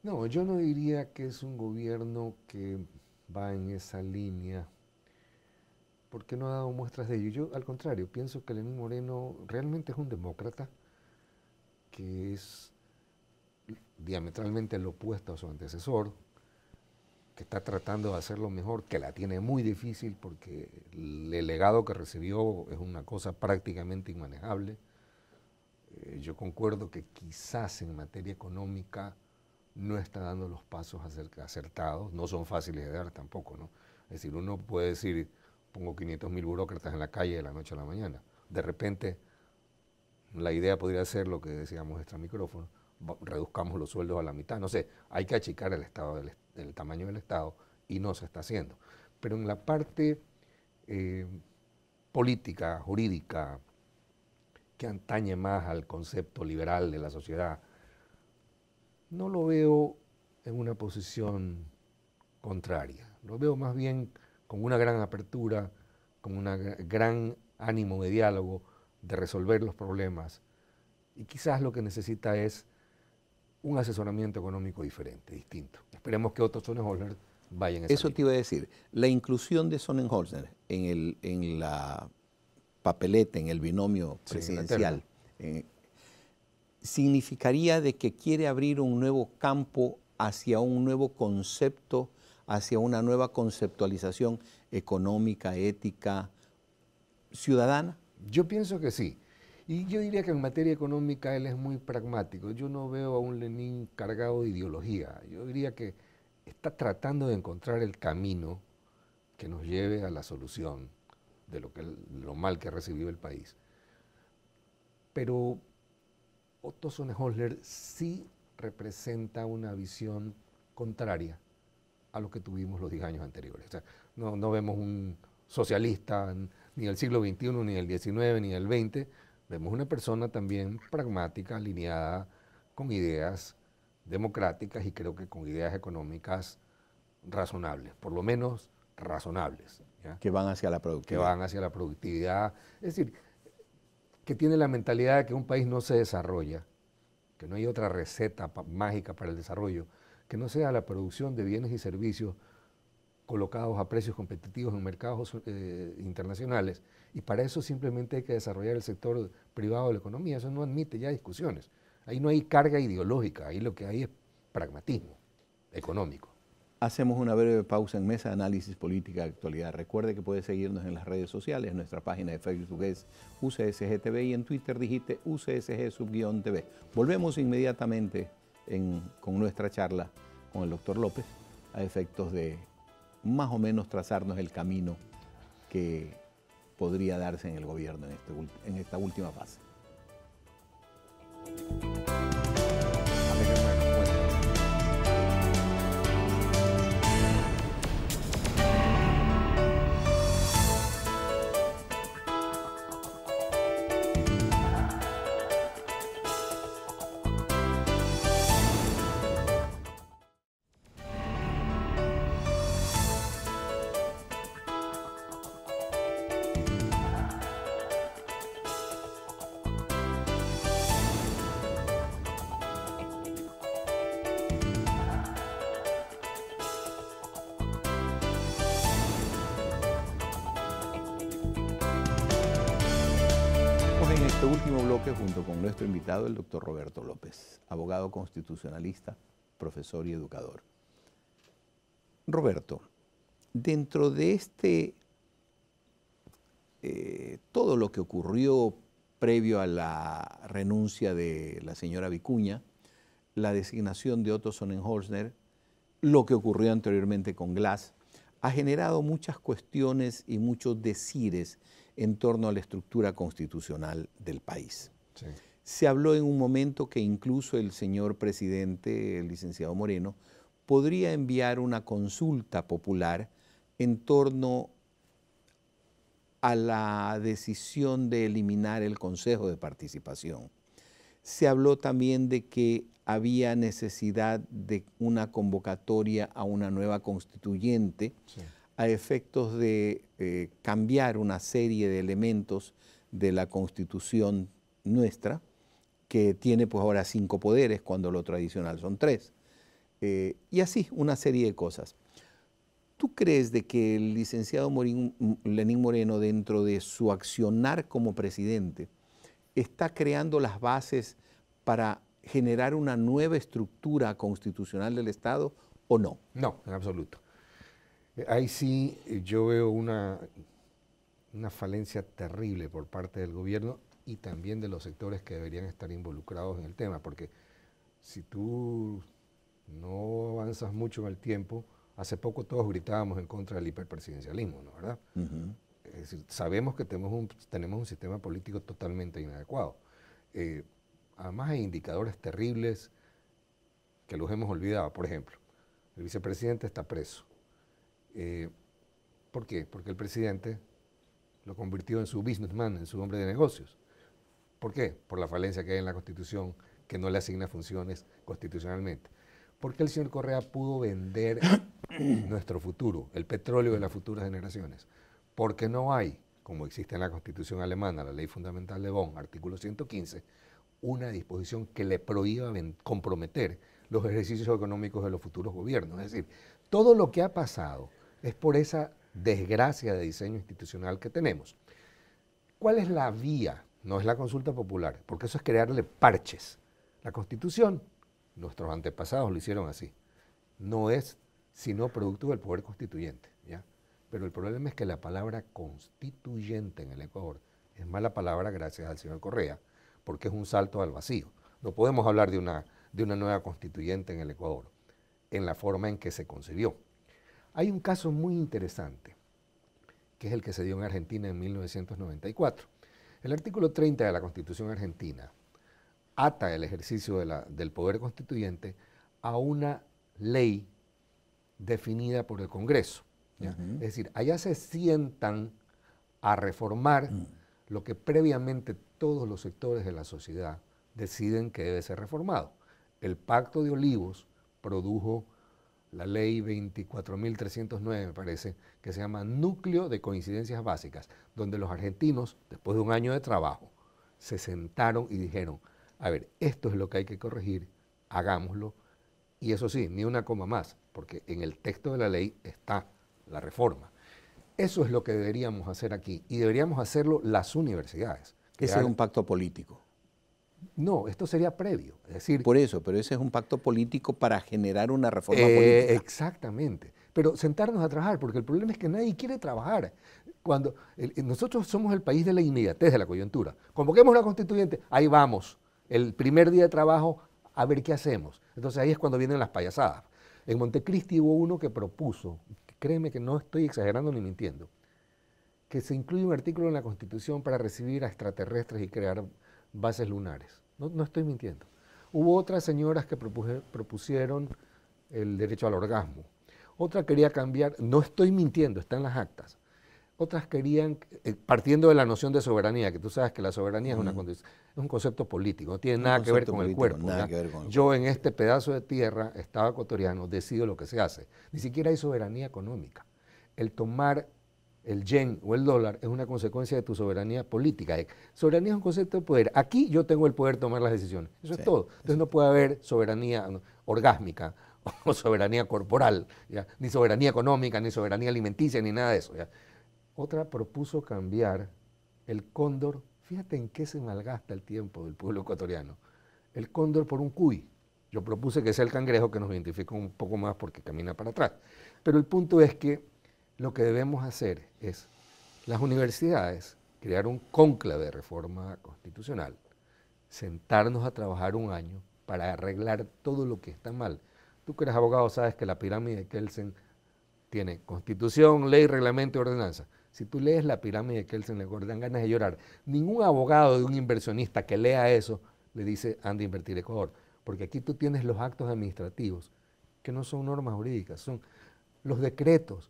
No, yo no diría que es un gobierno que va en esa línea, porque no ha dado muestras de ello. Yo, al contrario, pienso que Lenín Moreno realmente es un demócrata, que es diametralmente lo opuesto a su antecesor, que está tratando de hacerlo mejor, que la tiene muy difícil porque el legado que recibió es una cosa prácticamente inmanejable. Eh, yo concuerdo que quizás en materia económica no está dando los pasos acertados, no son fáciles de dar tampoco, ¿no? Es decir, uno puede decir, pongo 500 mil burócratas en la calle de la noche a la mañana. De repente, la idea podría ser lo que decíamos extra micrófono, reduzcamos los sueldos a la mitad, no sé, hay que achicar el, estado del, tamaño del Estado y no se está haciendo. Pero en la parte eh, política, jurídica, que antañe más al concepto liberal de la sociedad, no lo veo en una posición contraria, lo veo más bien con una gran apertura, con un gran ánimo de diálogo, de resolver los problemas. Y quizás lo que necesita es un asesoramiento económico diferente, distinto. Esperemos que otros Sonnenholzer vayan a Eso te iba a decir. La inclusión de Sonnenholzer en, el, en la papeleta, en el binomio presidencial, eh, significaría de que quiere abrir un nuevo campo hacia un nuevo concepto, hacia una nueva conceptualización económica, ética, ciudadana. Yo pienso que sí. Y yo diría que en materia económica él es muy pragmático. Yo no veo a un Lenin cargado de ideología. Yo diría que está tratando de encontrar el camino que nos lleve a la solución de lo, que, lo mal que ha recibido el país. Pero Otto Sonnenholzer sí representa una visión contraria a lo que tuvimos los 10 años anteriores. no, no vemos un socialista ni del siglo XXI, ni del XIX, ni del XX, Vemos una persona también pragmática, alineada con ideas democráticas y creo que con ideas económicas razonables, por lo menos razonables. Que van hacia la productividad. Que van hacia la productividad. Es decir, que tiene la mentalidad de que un país no se desarrolla, que no hay otra receta mágica para el desarrollo, que no sea la producción de bienes y servicios colocados a precios competitivos en mercados eh, internacionales. Y para eso simplemente hay que desarrollar el sector privado de la economía. Eso no admite ya discusiones. Ahí no hay carga ideológica, ahí lo que hay es pragmatismo económico. Hacemos una breve pausa en Mesa de Análisis Política de Actualidad. Recuerde que puede seguirnos en las redes sociales, nuestra página de Facebook es UCSGTV y en Twitter dijiste UCSG-TV. Volvemos inmediatamente con nuestra charla con el doctor López a efectos de más o menos trazarnos el camino que podría darse en el gobierno en, este esta última fase. junto con nuestro invitado, el doctor Roberto López, abogado constitucionalista, profesor y educador. Roberto, dentro de este, eh, todo lo que ocurrió previo a la renuncia de la señora Vicuña, la designación de Otto Sonnenholzner, lo que ocurrió anteriormente con Glass, ha generado muchas cuestiones y muchos decires en torno a la estructura constitucional del país. Se habló en un momento que incluso el señor presidente, el licenciado Moreno, podría enviar una consulta popular en torno a la decisión de eliminar el Consejo de Participación. Se habló también de que había necesidad de una convocatoria a una nueva constituyente a efectos de eh, cambiar una serie de elementos de la constitución nuestra, que tiene pues ahora cinco poderes cuando lo tradicional son tres. Eh, y así, una serie de cosas. ¿Tú crees de que el licenciado Lenín Moreno, dentro de su accionar como presidente, está creando las bases para generar una nueva estructura constitucional del Estado o no? No, en absoluto. Eh, ahí sí eh, yo veo una, una falencia terrible por parte del gobierno y también de los sectores que deberían estar involucrados en el tema, porque si tú no avanzas mucho en el tiempo, hace poco todos gritábamos en contra del hiperpresidencialismo, ¿no verdad? Es decir, sabemos que tenemos un, tenemos un sistema político totalmente inadecuado. Eh, además hay indicadores terribles que los hemos olvidado. Por ejemplo, el vicepresidente está preso. Eh, ¿Por qué? Porque el presidente lo convirtió en su businessman, en su hombre de negocios. ¿Por qué? Por la falencia que hay en la Constitución que no le asigna funciones constitucionalmente. ¿Por qué el señor Correa pudo vender (coughs) nuestro futuro, el petróleo de las futuras generaciones? Porque no hay, como existe en la Constitución alemana, la Ley Fundamental de Bonn, artículo 115, una disposición que le prohíba comprometer los ejercicios económicos de los futuros gobiernos. Es decir, todo lo que ha pasado es por esa desgracia de diseño institucional que tenemos. ¿Cuál es la vía no es la consulta popular, porque eso es crearle parches. La constitución, nuestros antepasados lo hicieron así, no es sino producto del poder constituyente. ¿ya? Pero el problema es que la palabra constituyente en el Ecuador es mala palabra gracias al señor Correa, porque es un salto al vacío. No podemos hablar de una, de una nueva constituyente en el Ecuador, en la forma en que se concibió. Hay un caso muy interesante, que es el que se dio en Argentina en 1994. El artículo 30 de la Constitución argentina ata el ejercicio del poder constituyente a una ley definida por el Congreso. Es decir, allá se sientan a reformar mm. lo que previamente todos los sectores de la sociedad deciden que debe ser reformado. El Pacto de Olivos produjo la ley 24.309, me parece, que se llama Núcleo de Coincidencias Básicas, donde los argentinos, después de un año de trabajo, se sentaron y dijeron, a ver, esto es lo que hay que corregir, hagámoslo, y eso sí, ni una coma más, porque en el texto de la ley está la reforma. Eso es lo que deberíamos hacer aquí, y deberíamos hacerlo las universidades. Ese es un pacto político. No, esto sería previo. Por eso, pero ese es un pacto político para generar una reforma eh, política. Exactamente. Pero sentarnos a trabajar, porque el problema es que nadie quiere trabajar. Cuando nosotros somos el país de la inmediatez de la coyuntura. Convoquemos una constituyente, ahí vamos. El primer día de trabajo, a ver qué hacemos. Entonces ahí es cuando vienen las payasadas. En Montecristi hubo uno que propuso, créeme que no estoy exagerando ni mintiendo, que se incluye un artículo en la Constitución para recibir a extraterrestres y crear bases lunares. No, estoy mintiendo. Hubo otras señoras que propusieron el derecho al orgasmo. Otra quería cambiar, no estoy mintiendo, está en las actas. Otras querían, eh, partiendo de la noción de soberanía, que tú sabes que la soberanía es, una un concepto político, no tiene nada que, nada que ver con el cuerpo. Yo en este pedazo de tierra, Estado ecuatoriano, decido lo que se hace. Ni siquiera hay soberanía económica. El tomar el yen o el dólar es una consecuencia de tu soberanía política. Soberanía es un concepto de poder. Aquí yo tengo el poder de tomar las decisiones. Eso es todo. Entonces no puede haber soberanía orgásmica (laughs) o soberanía corporal, ni soberanía económica, ni soberanía alimenticia, ni nada de eso. Otra propuso cambiar el cóndor. Fíjate en qué se malgasta el tiempo del pueblo ecuatoriano. El cóndor por un cuy. Yo propuse que sea el cangrejo que nos identifica un poco más porque camina para atrás. Pero el punto es que lo que debemos hacer es las universidades crear un cónclave de reforma constitucional, sentarnos a trabajar un año para arreglar todo lo que está mal. Tú que eres abogado sabes que la pirámide de Kelsen tiene constitución, ley, reglamento y ordenanza. Si tú lees la pirámide de Kelsen, le dan ganas de llorar. Ningún abogado de un inversionista que lea eso le dice, anda a invertir Ecuador. Porque aquí tú tienes los actos administrativos, que no son normas jurídicas, son los decretos,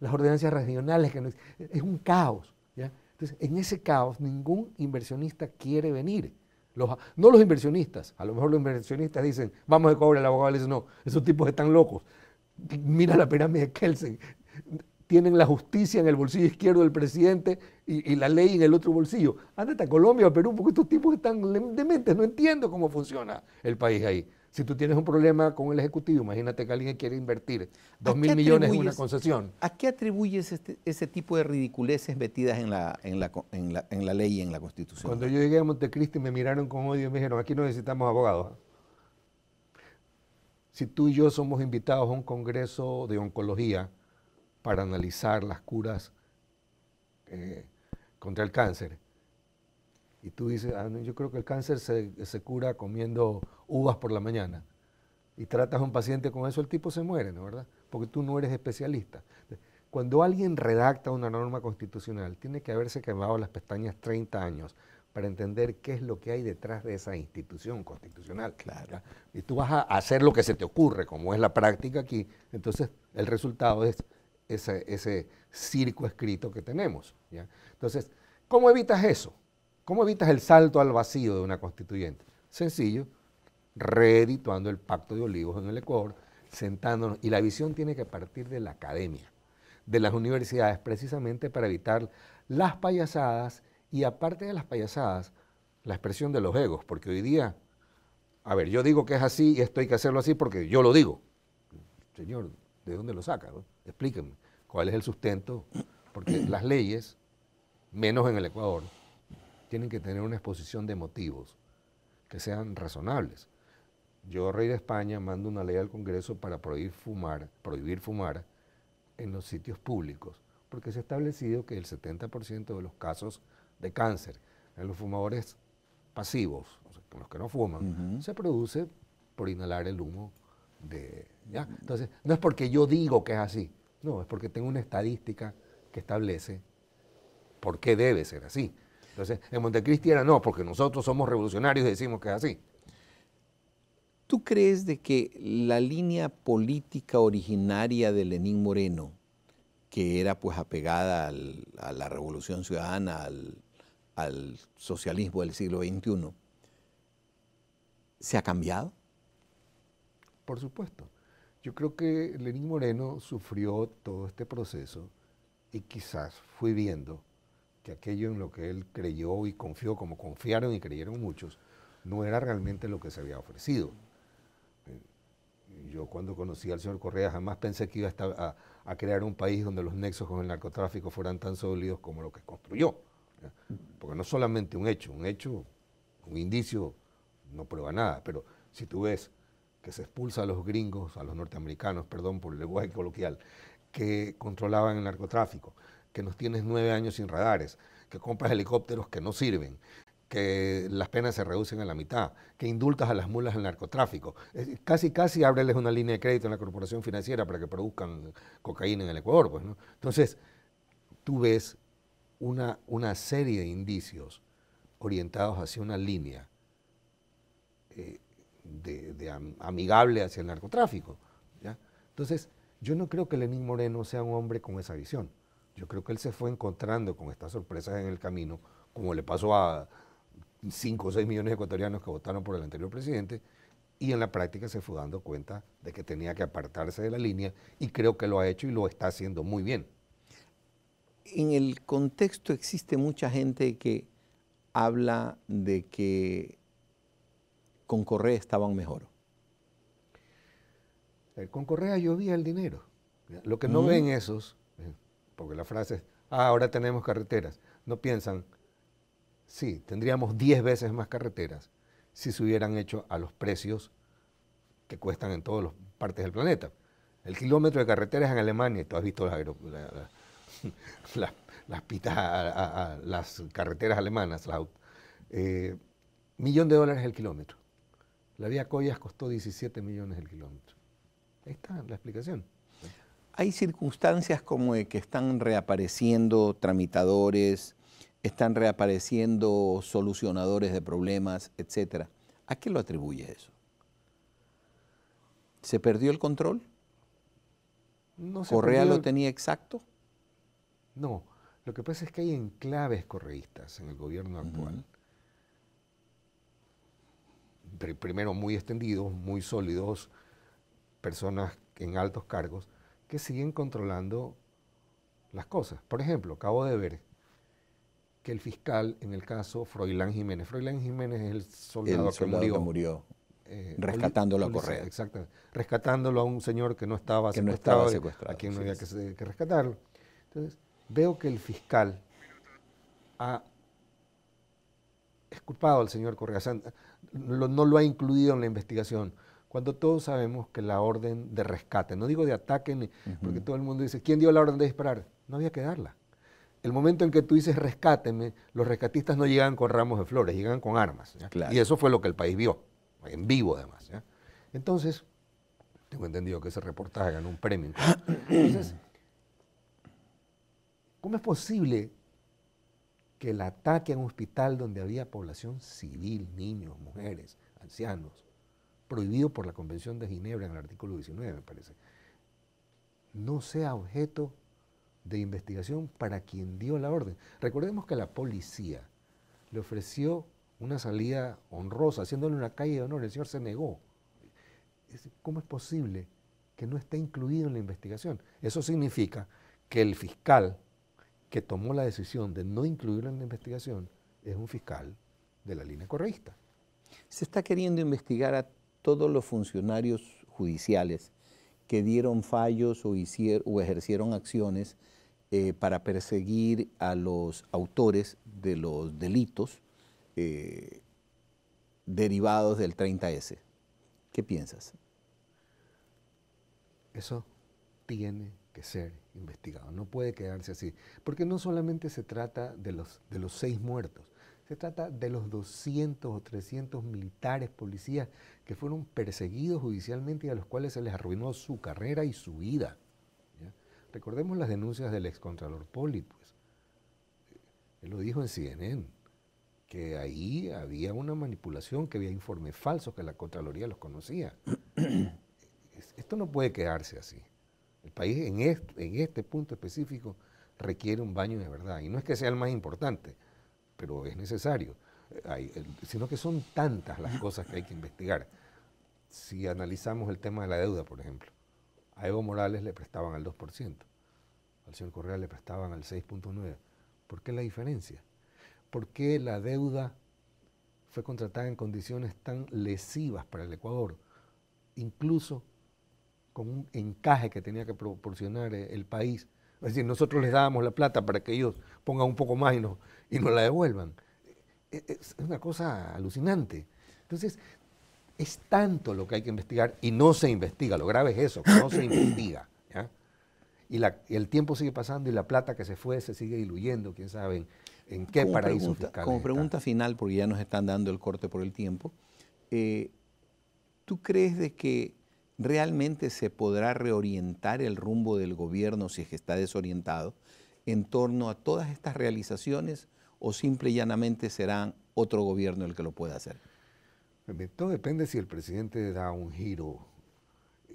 las ordenanzas regionales, que es un caos. ¿ya? Entonces, en ese caos ningún inversionista quiere venir. Los, no los inversionistas, a lo mejor los inversionistas dicen, vamos de cobrar, el abogado le dice, no, esos tipos están locos. Mira la pirámide de Kelsen. Tienen la justicia en el bolsillo izquierdo del presidente y, la ley en el otro bolsillo. Ándate a Colombia o Perú, porque estos tipos están dementes, no entiendo cómo funciona el país ahí. Si tú tienes un problema con el Ejecutivo, imagínate que alguien quiere invertir 2 mil millones en una concesión. ¿A qué atribuyes este, ese tipo de ridiculeces metidas en la, en la, ley y en la Constitución? Cuando yo llegué a Montecristi me miraron con odio y me dijeron, aquí no necesitamos abogados. Si tú y yo somos invitados a un congreso de oncología para analizar las curas eh, contra el cáncer, y tú dices, ah, yo creo que el cáncer se, cura comiendo uvas por la mañana, y tratas a un paciente con eso, el tipo se muere, ¿no es verdad? Porque tú no eres especialista. Cuando alguien redacta una norma constitucional, tiene que haberse quemado las pestañas 30 años para entender qué es lo que hay detrás de esa institución constitucional. Claro. Y tú vas a hacer lo que se te ocurre, como es la práctica aquí, entonces el resultado es ese, ese circo escrito que tenemos. ¿ya? Entonces, ¿cómo evitas eso? ¿Cómo evitas el salto al vacío de una constituyente? Sencillo, reedituando el Pacto de Olivos en el Ecuador, sentándonos. Y la visión tiene que partir de la academia, de las universidades, precisamente para evitar las payasadas y aparte de las payasadas, la expresión de los egos, porque hoy día, a ver, yo digo que es así y esto hay que hacerlo así porque yo lo digo. Señor, ¿de dónde lo saca? Explíqueme, ¿cuál es el sustento? Porque las leyes, menos en el Ecuador, tienen que tener una exposición de motivos que sean razonables. Yo, rey de España, mando una ley al Congreso para prohibir fumar, prohibir fumar en los sitios públicos, porque se ha establecido que el 70% de los casos de cáncer en los fumadores pasivos, o los que no fuman, se produce por inhalar el humo de... Entonces, no es porque yo digo que es así, no, es porque tengo una estadística que establece por qué debe ser así. Entonces, en Montecristi era no, porque nosotros somos revolucionarios y decimos que es así. ¿Tú crees de que la línea política originaria de Lenín Moreno, que era pues apegada a la revolución ciudadana, al, al socialismo del siglo XXI, ¿se ha cambiado? Por supuesto. Yo creo que Lenín Moreno sufrió todo este proceso y quizás fue viendo aquello en lo que él creyó y confió, como confiaron y creyeron muchos, no era realmente lo que se había ofrecido. Eh, yo cuando conocí al señor Correa jamás pensé que iba a, estar a, a crear un país donde los nexos con el narcotráfico fueran tan sólidos como lo que construyó. Porque no solamente un hecho, un hecho, un indicio no prueba nada, pero si tú ves que se expulsa a los gringos, a los norteamericanos, perdón por el lenguaje coloquial, que controlaban el narcotráfico, que nos tienes nueve años sin radares, que compras helicópteros que no sirven, que las penas se reducen a la mitad, que indultas a las mulas del narcotráfico. casi, casi ábreles una línea de crédito en la corporación financiera para que produzcan cocaína en el Ecuador. Pues, Entonces, tú ves una, una serie de indicios orientados hacia una línea eh, de, amigable hacia el narcotráfico. ¿ya? Entonces, yo no creo que Lenín Moreno sea un hombre con esa visión. Yo creo que él se fue encontrando con estas sorpresas en el camino, como le pasó a 5 o 6 millones de ecuatorianos que votaron por el anterior presidente, y en la práctica se fue dando cuenta de que tenía que apartarse de la línea y creo que lo ha hecho y lo está haciendo muy bien. En el contexto existe mucha gente que habla de que con Correa estaban mejor. Eh, con Correa llovía el dinero. Lo que no ven esos porque la frase es, ah, ahora tenemos carreteras. No piensan, sí, tendríamos 10 veces más carreteras si se hubieran hecho a los precios que cuestan en todas las partes del planeta. El kilómetro de carreteras en Alemania, tú has visto las, carreteras alemanas, eh, millón de dólares el kilómetro. La vía Collas costó 17 millones el kilómetro. Esta está la explicación hay circunstancias como que están reapareciendo tramitadores, están reapareciendo solucionadores de problemas, etc. ¿A qué lo atribuye eso? ¿Se perdió el control? ¿Correa lo tenía exacto? No, lo que pasa es que hay enclaves correístas en el gobierno actual. Primero muy extendidos, muy sólidos, personas en altos cargos, que siguen controlando las cosas. Por ejemplo, acabo de ver que el fiscal en el caso Froilán Jiménez, Froilán Jiménez es el soldado, que murió, murió eh, rescatándolo a Correa. exacto, rescatándolo a un señor que no estaba, secuestrado, no a quien no había que, rescatarlo. Entonces, veo que el fiscal ha esculpado al señor Correa, Santa, no lo ha incluido en la investigación cuando todos sabemos que la orden de rescate, no digo de ataque, porque todo el mundo dice, ¿quién dio la orden de disparar? No había que darla. El momento en que tú dices rescáteme, los rescatistas no llegan con ramos de flores, llegan con armas. Y eso fue lo que el país vio, en vivo además. Entonces, tengo entendido que ese reportaje ganó un premio. Entonces, (clears throat) ¿cómo es posible que el ataque a un hospital donde había población civil, niños, mujeres, ancianos, prohibido por la Convención de Ginebra en el artículo 19, me parece, no sea objeto de investigación para quien dio la orden. Recordemos que la policía le ofreció una salida honrosa, haciéndole una calle de honor, el señor se negó. ¿Cómo es posible que no esté incluido en la investigación? Eso significa que el fiscal que tomó la decisión de no incluirlo en la investigación es un fiscal de la línea correísta. Se está queriendo investigar a todos los funcionarios judiciales que dieron fallos o, o ejercieron acciones eh, para perseguir a los autores de los delitos eh, derivados del 30S. ¿Qué piensas? Eso tiene que ser investigado, no puede quedarse así, porque no solamente se trata de los, de los seis muertos, se trata de los 200 o 300 militares, policías que fueron perseguidos judicialmente y a los cuales se les arruinó su carrera y su vida. Recordemos las denuncias del excontralor Poli, pues. Eh, él lo dijo en CNN, que ahí había una manipulación, que había informes falsos, que la Contraloría los conocía. Esto no puede quedarse así. El país en este punto específico requiere un baño de verdad. Y no es que sea el más importante, pero es necesario, eh, sino que son tantas las cosas que hay que investigar. Si analizamos el tema de la deuda, por ejemplo, a Evo Morales le prestaban al 2%, al señor Correa le prestaban al 6.9%. ¿Por qué la diferencia? ¿Por qué la deuda fue contratada en condiciones tan lesivas para el Ecuador? Incluso con un encaje que tenía que proporcionar eh, el país es decir, nosotros les dábamos la plata para que ellos pongan un poco más y nos, y la devuelvan. E, e, es una cosa alucinante. Entonces, es tanto lo que hay que investigar y no se investiga. Lo grave es eso, que no se (clears throat) investiga. Y, la, el tiempo sigue pasando y la plata que se fue se sigue diluyendo, quién sabe en, qué paraíso Como pregunta final, porque ya nos están dando el corte por el tiempo, eh, ¿tú crees de que realmente se podrá reorientar el rumbo del gobierno, si es que está desorientado, en torno a todas estas realizaciones o simple y llanamente será otro gobierno el que lo pueda hacer? Todo depende si el presidente da un giro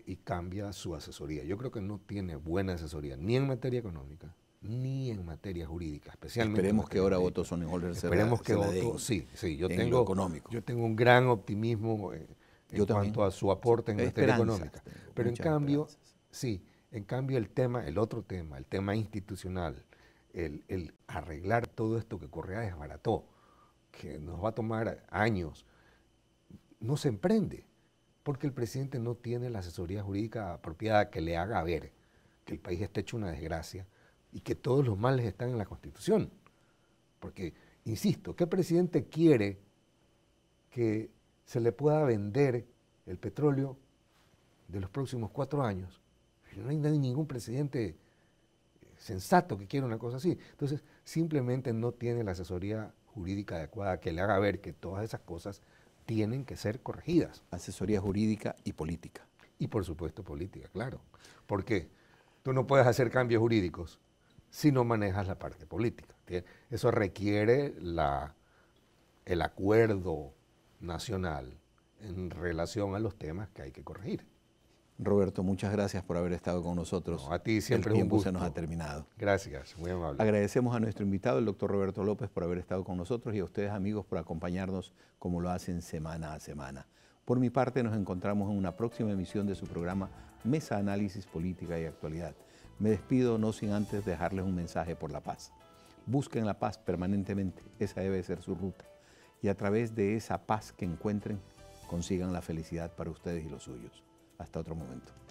y cambia su asesoría. Yo creo que no tiene buena asesoría, ni en materia económica, ni en materia jurídica, especialmente. Esperemos que ahora en Sonnenholder se Esperemos que votos, sí, sí, yo tengo, económico. yo tengo un gran optimismo. Eh, en cuanto a su aporte en materia económica. Pero en cambio, sí, en cambio el tema, el otro tema, el tema institucional, el, el arreglar todo esto que Correa desbarató, que nos va a tomar años, no se emprende, porque el presidente no tiene la asesoría jurídica apropiada que le haga ver que el país está hecho una desgracia y que todos los males están en la Constitución. Porque, insisto, ¿qué presidente quiere que se le pueda vender el petróleo de los próximos cuatro años. No hay, ningún presidente eh, sensato que quiera una cosa así. Entonces, simplemente no tiene la asesoría jurídica adecuada que le haga ver que todas esas cosas tienen que ser corregidas. Asesoría jurídica y política. Y por supuesto política, claro. Porque tú no puedes hacer cambios jurídicos si no manejas la parte política. Eso requiere la, el acuerdo nacional en relación a los temas que hay que corregir. Roberto, muchas gracias por haber estado con nosotros. a ti siempre el tiempo un se nos ha terminado. Gracias, muy amable. Agradecemos a nuestro invitado, el doctor Roberto López, por haber estado con nosotros y a ustedes, amigos, por acompañarnos como lo hacen semana a semana. Por mi parte, nos encontramos en una próxima emisión de su programa Mesa Análisis Política y Actualidad. Me despido no sin antes dejarles un mensaje por la paz. Busquen la paz permanentemente, esa debe ser su ruta y a través de esa paz que encuentren consigan la felicidad para ustedes y los suyos. Hasta otro momento.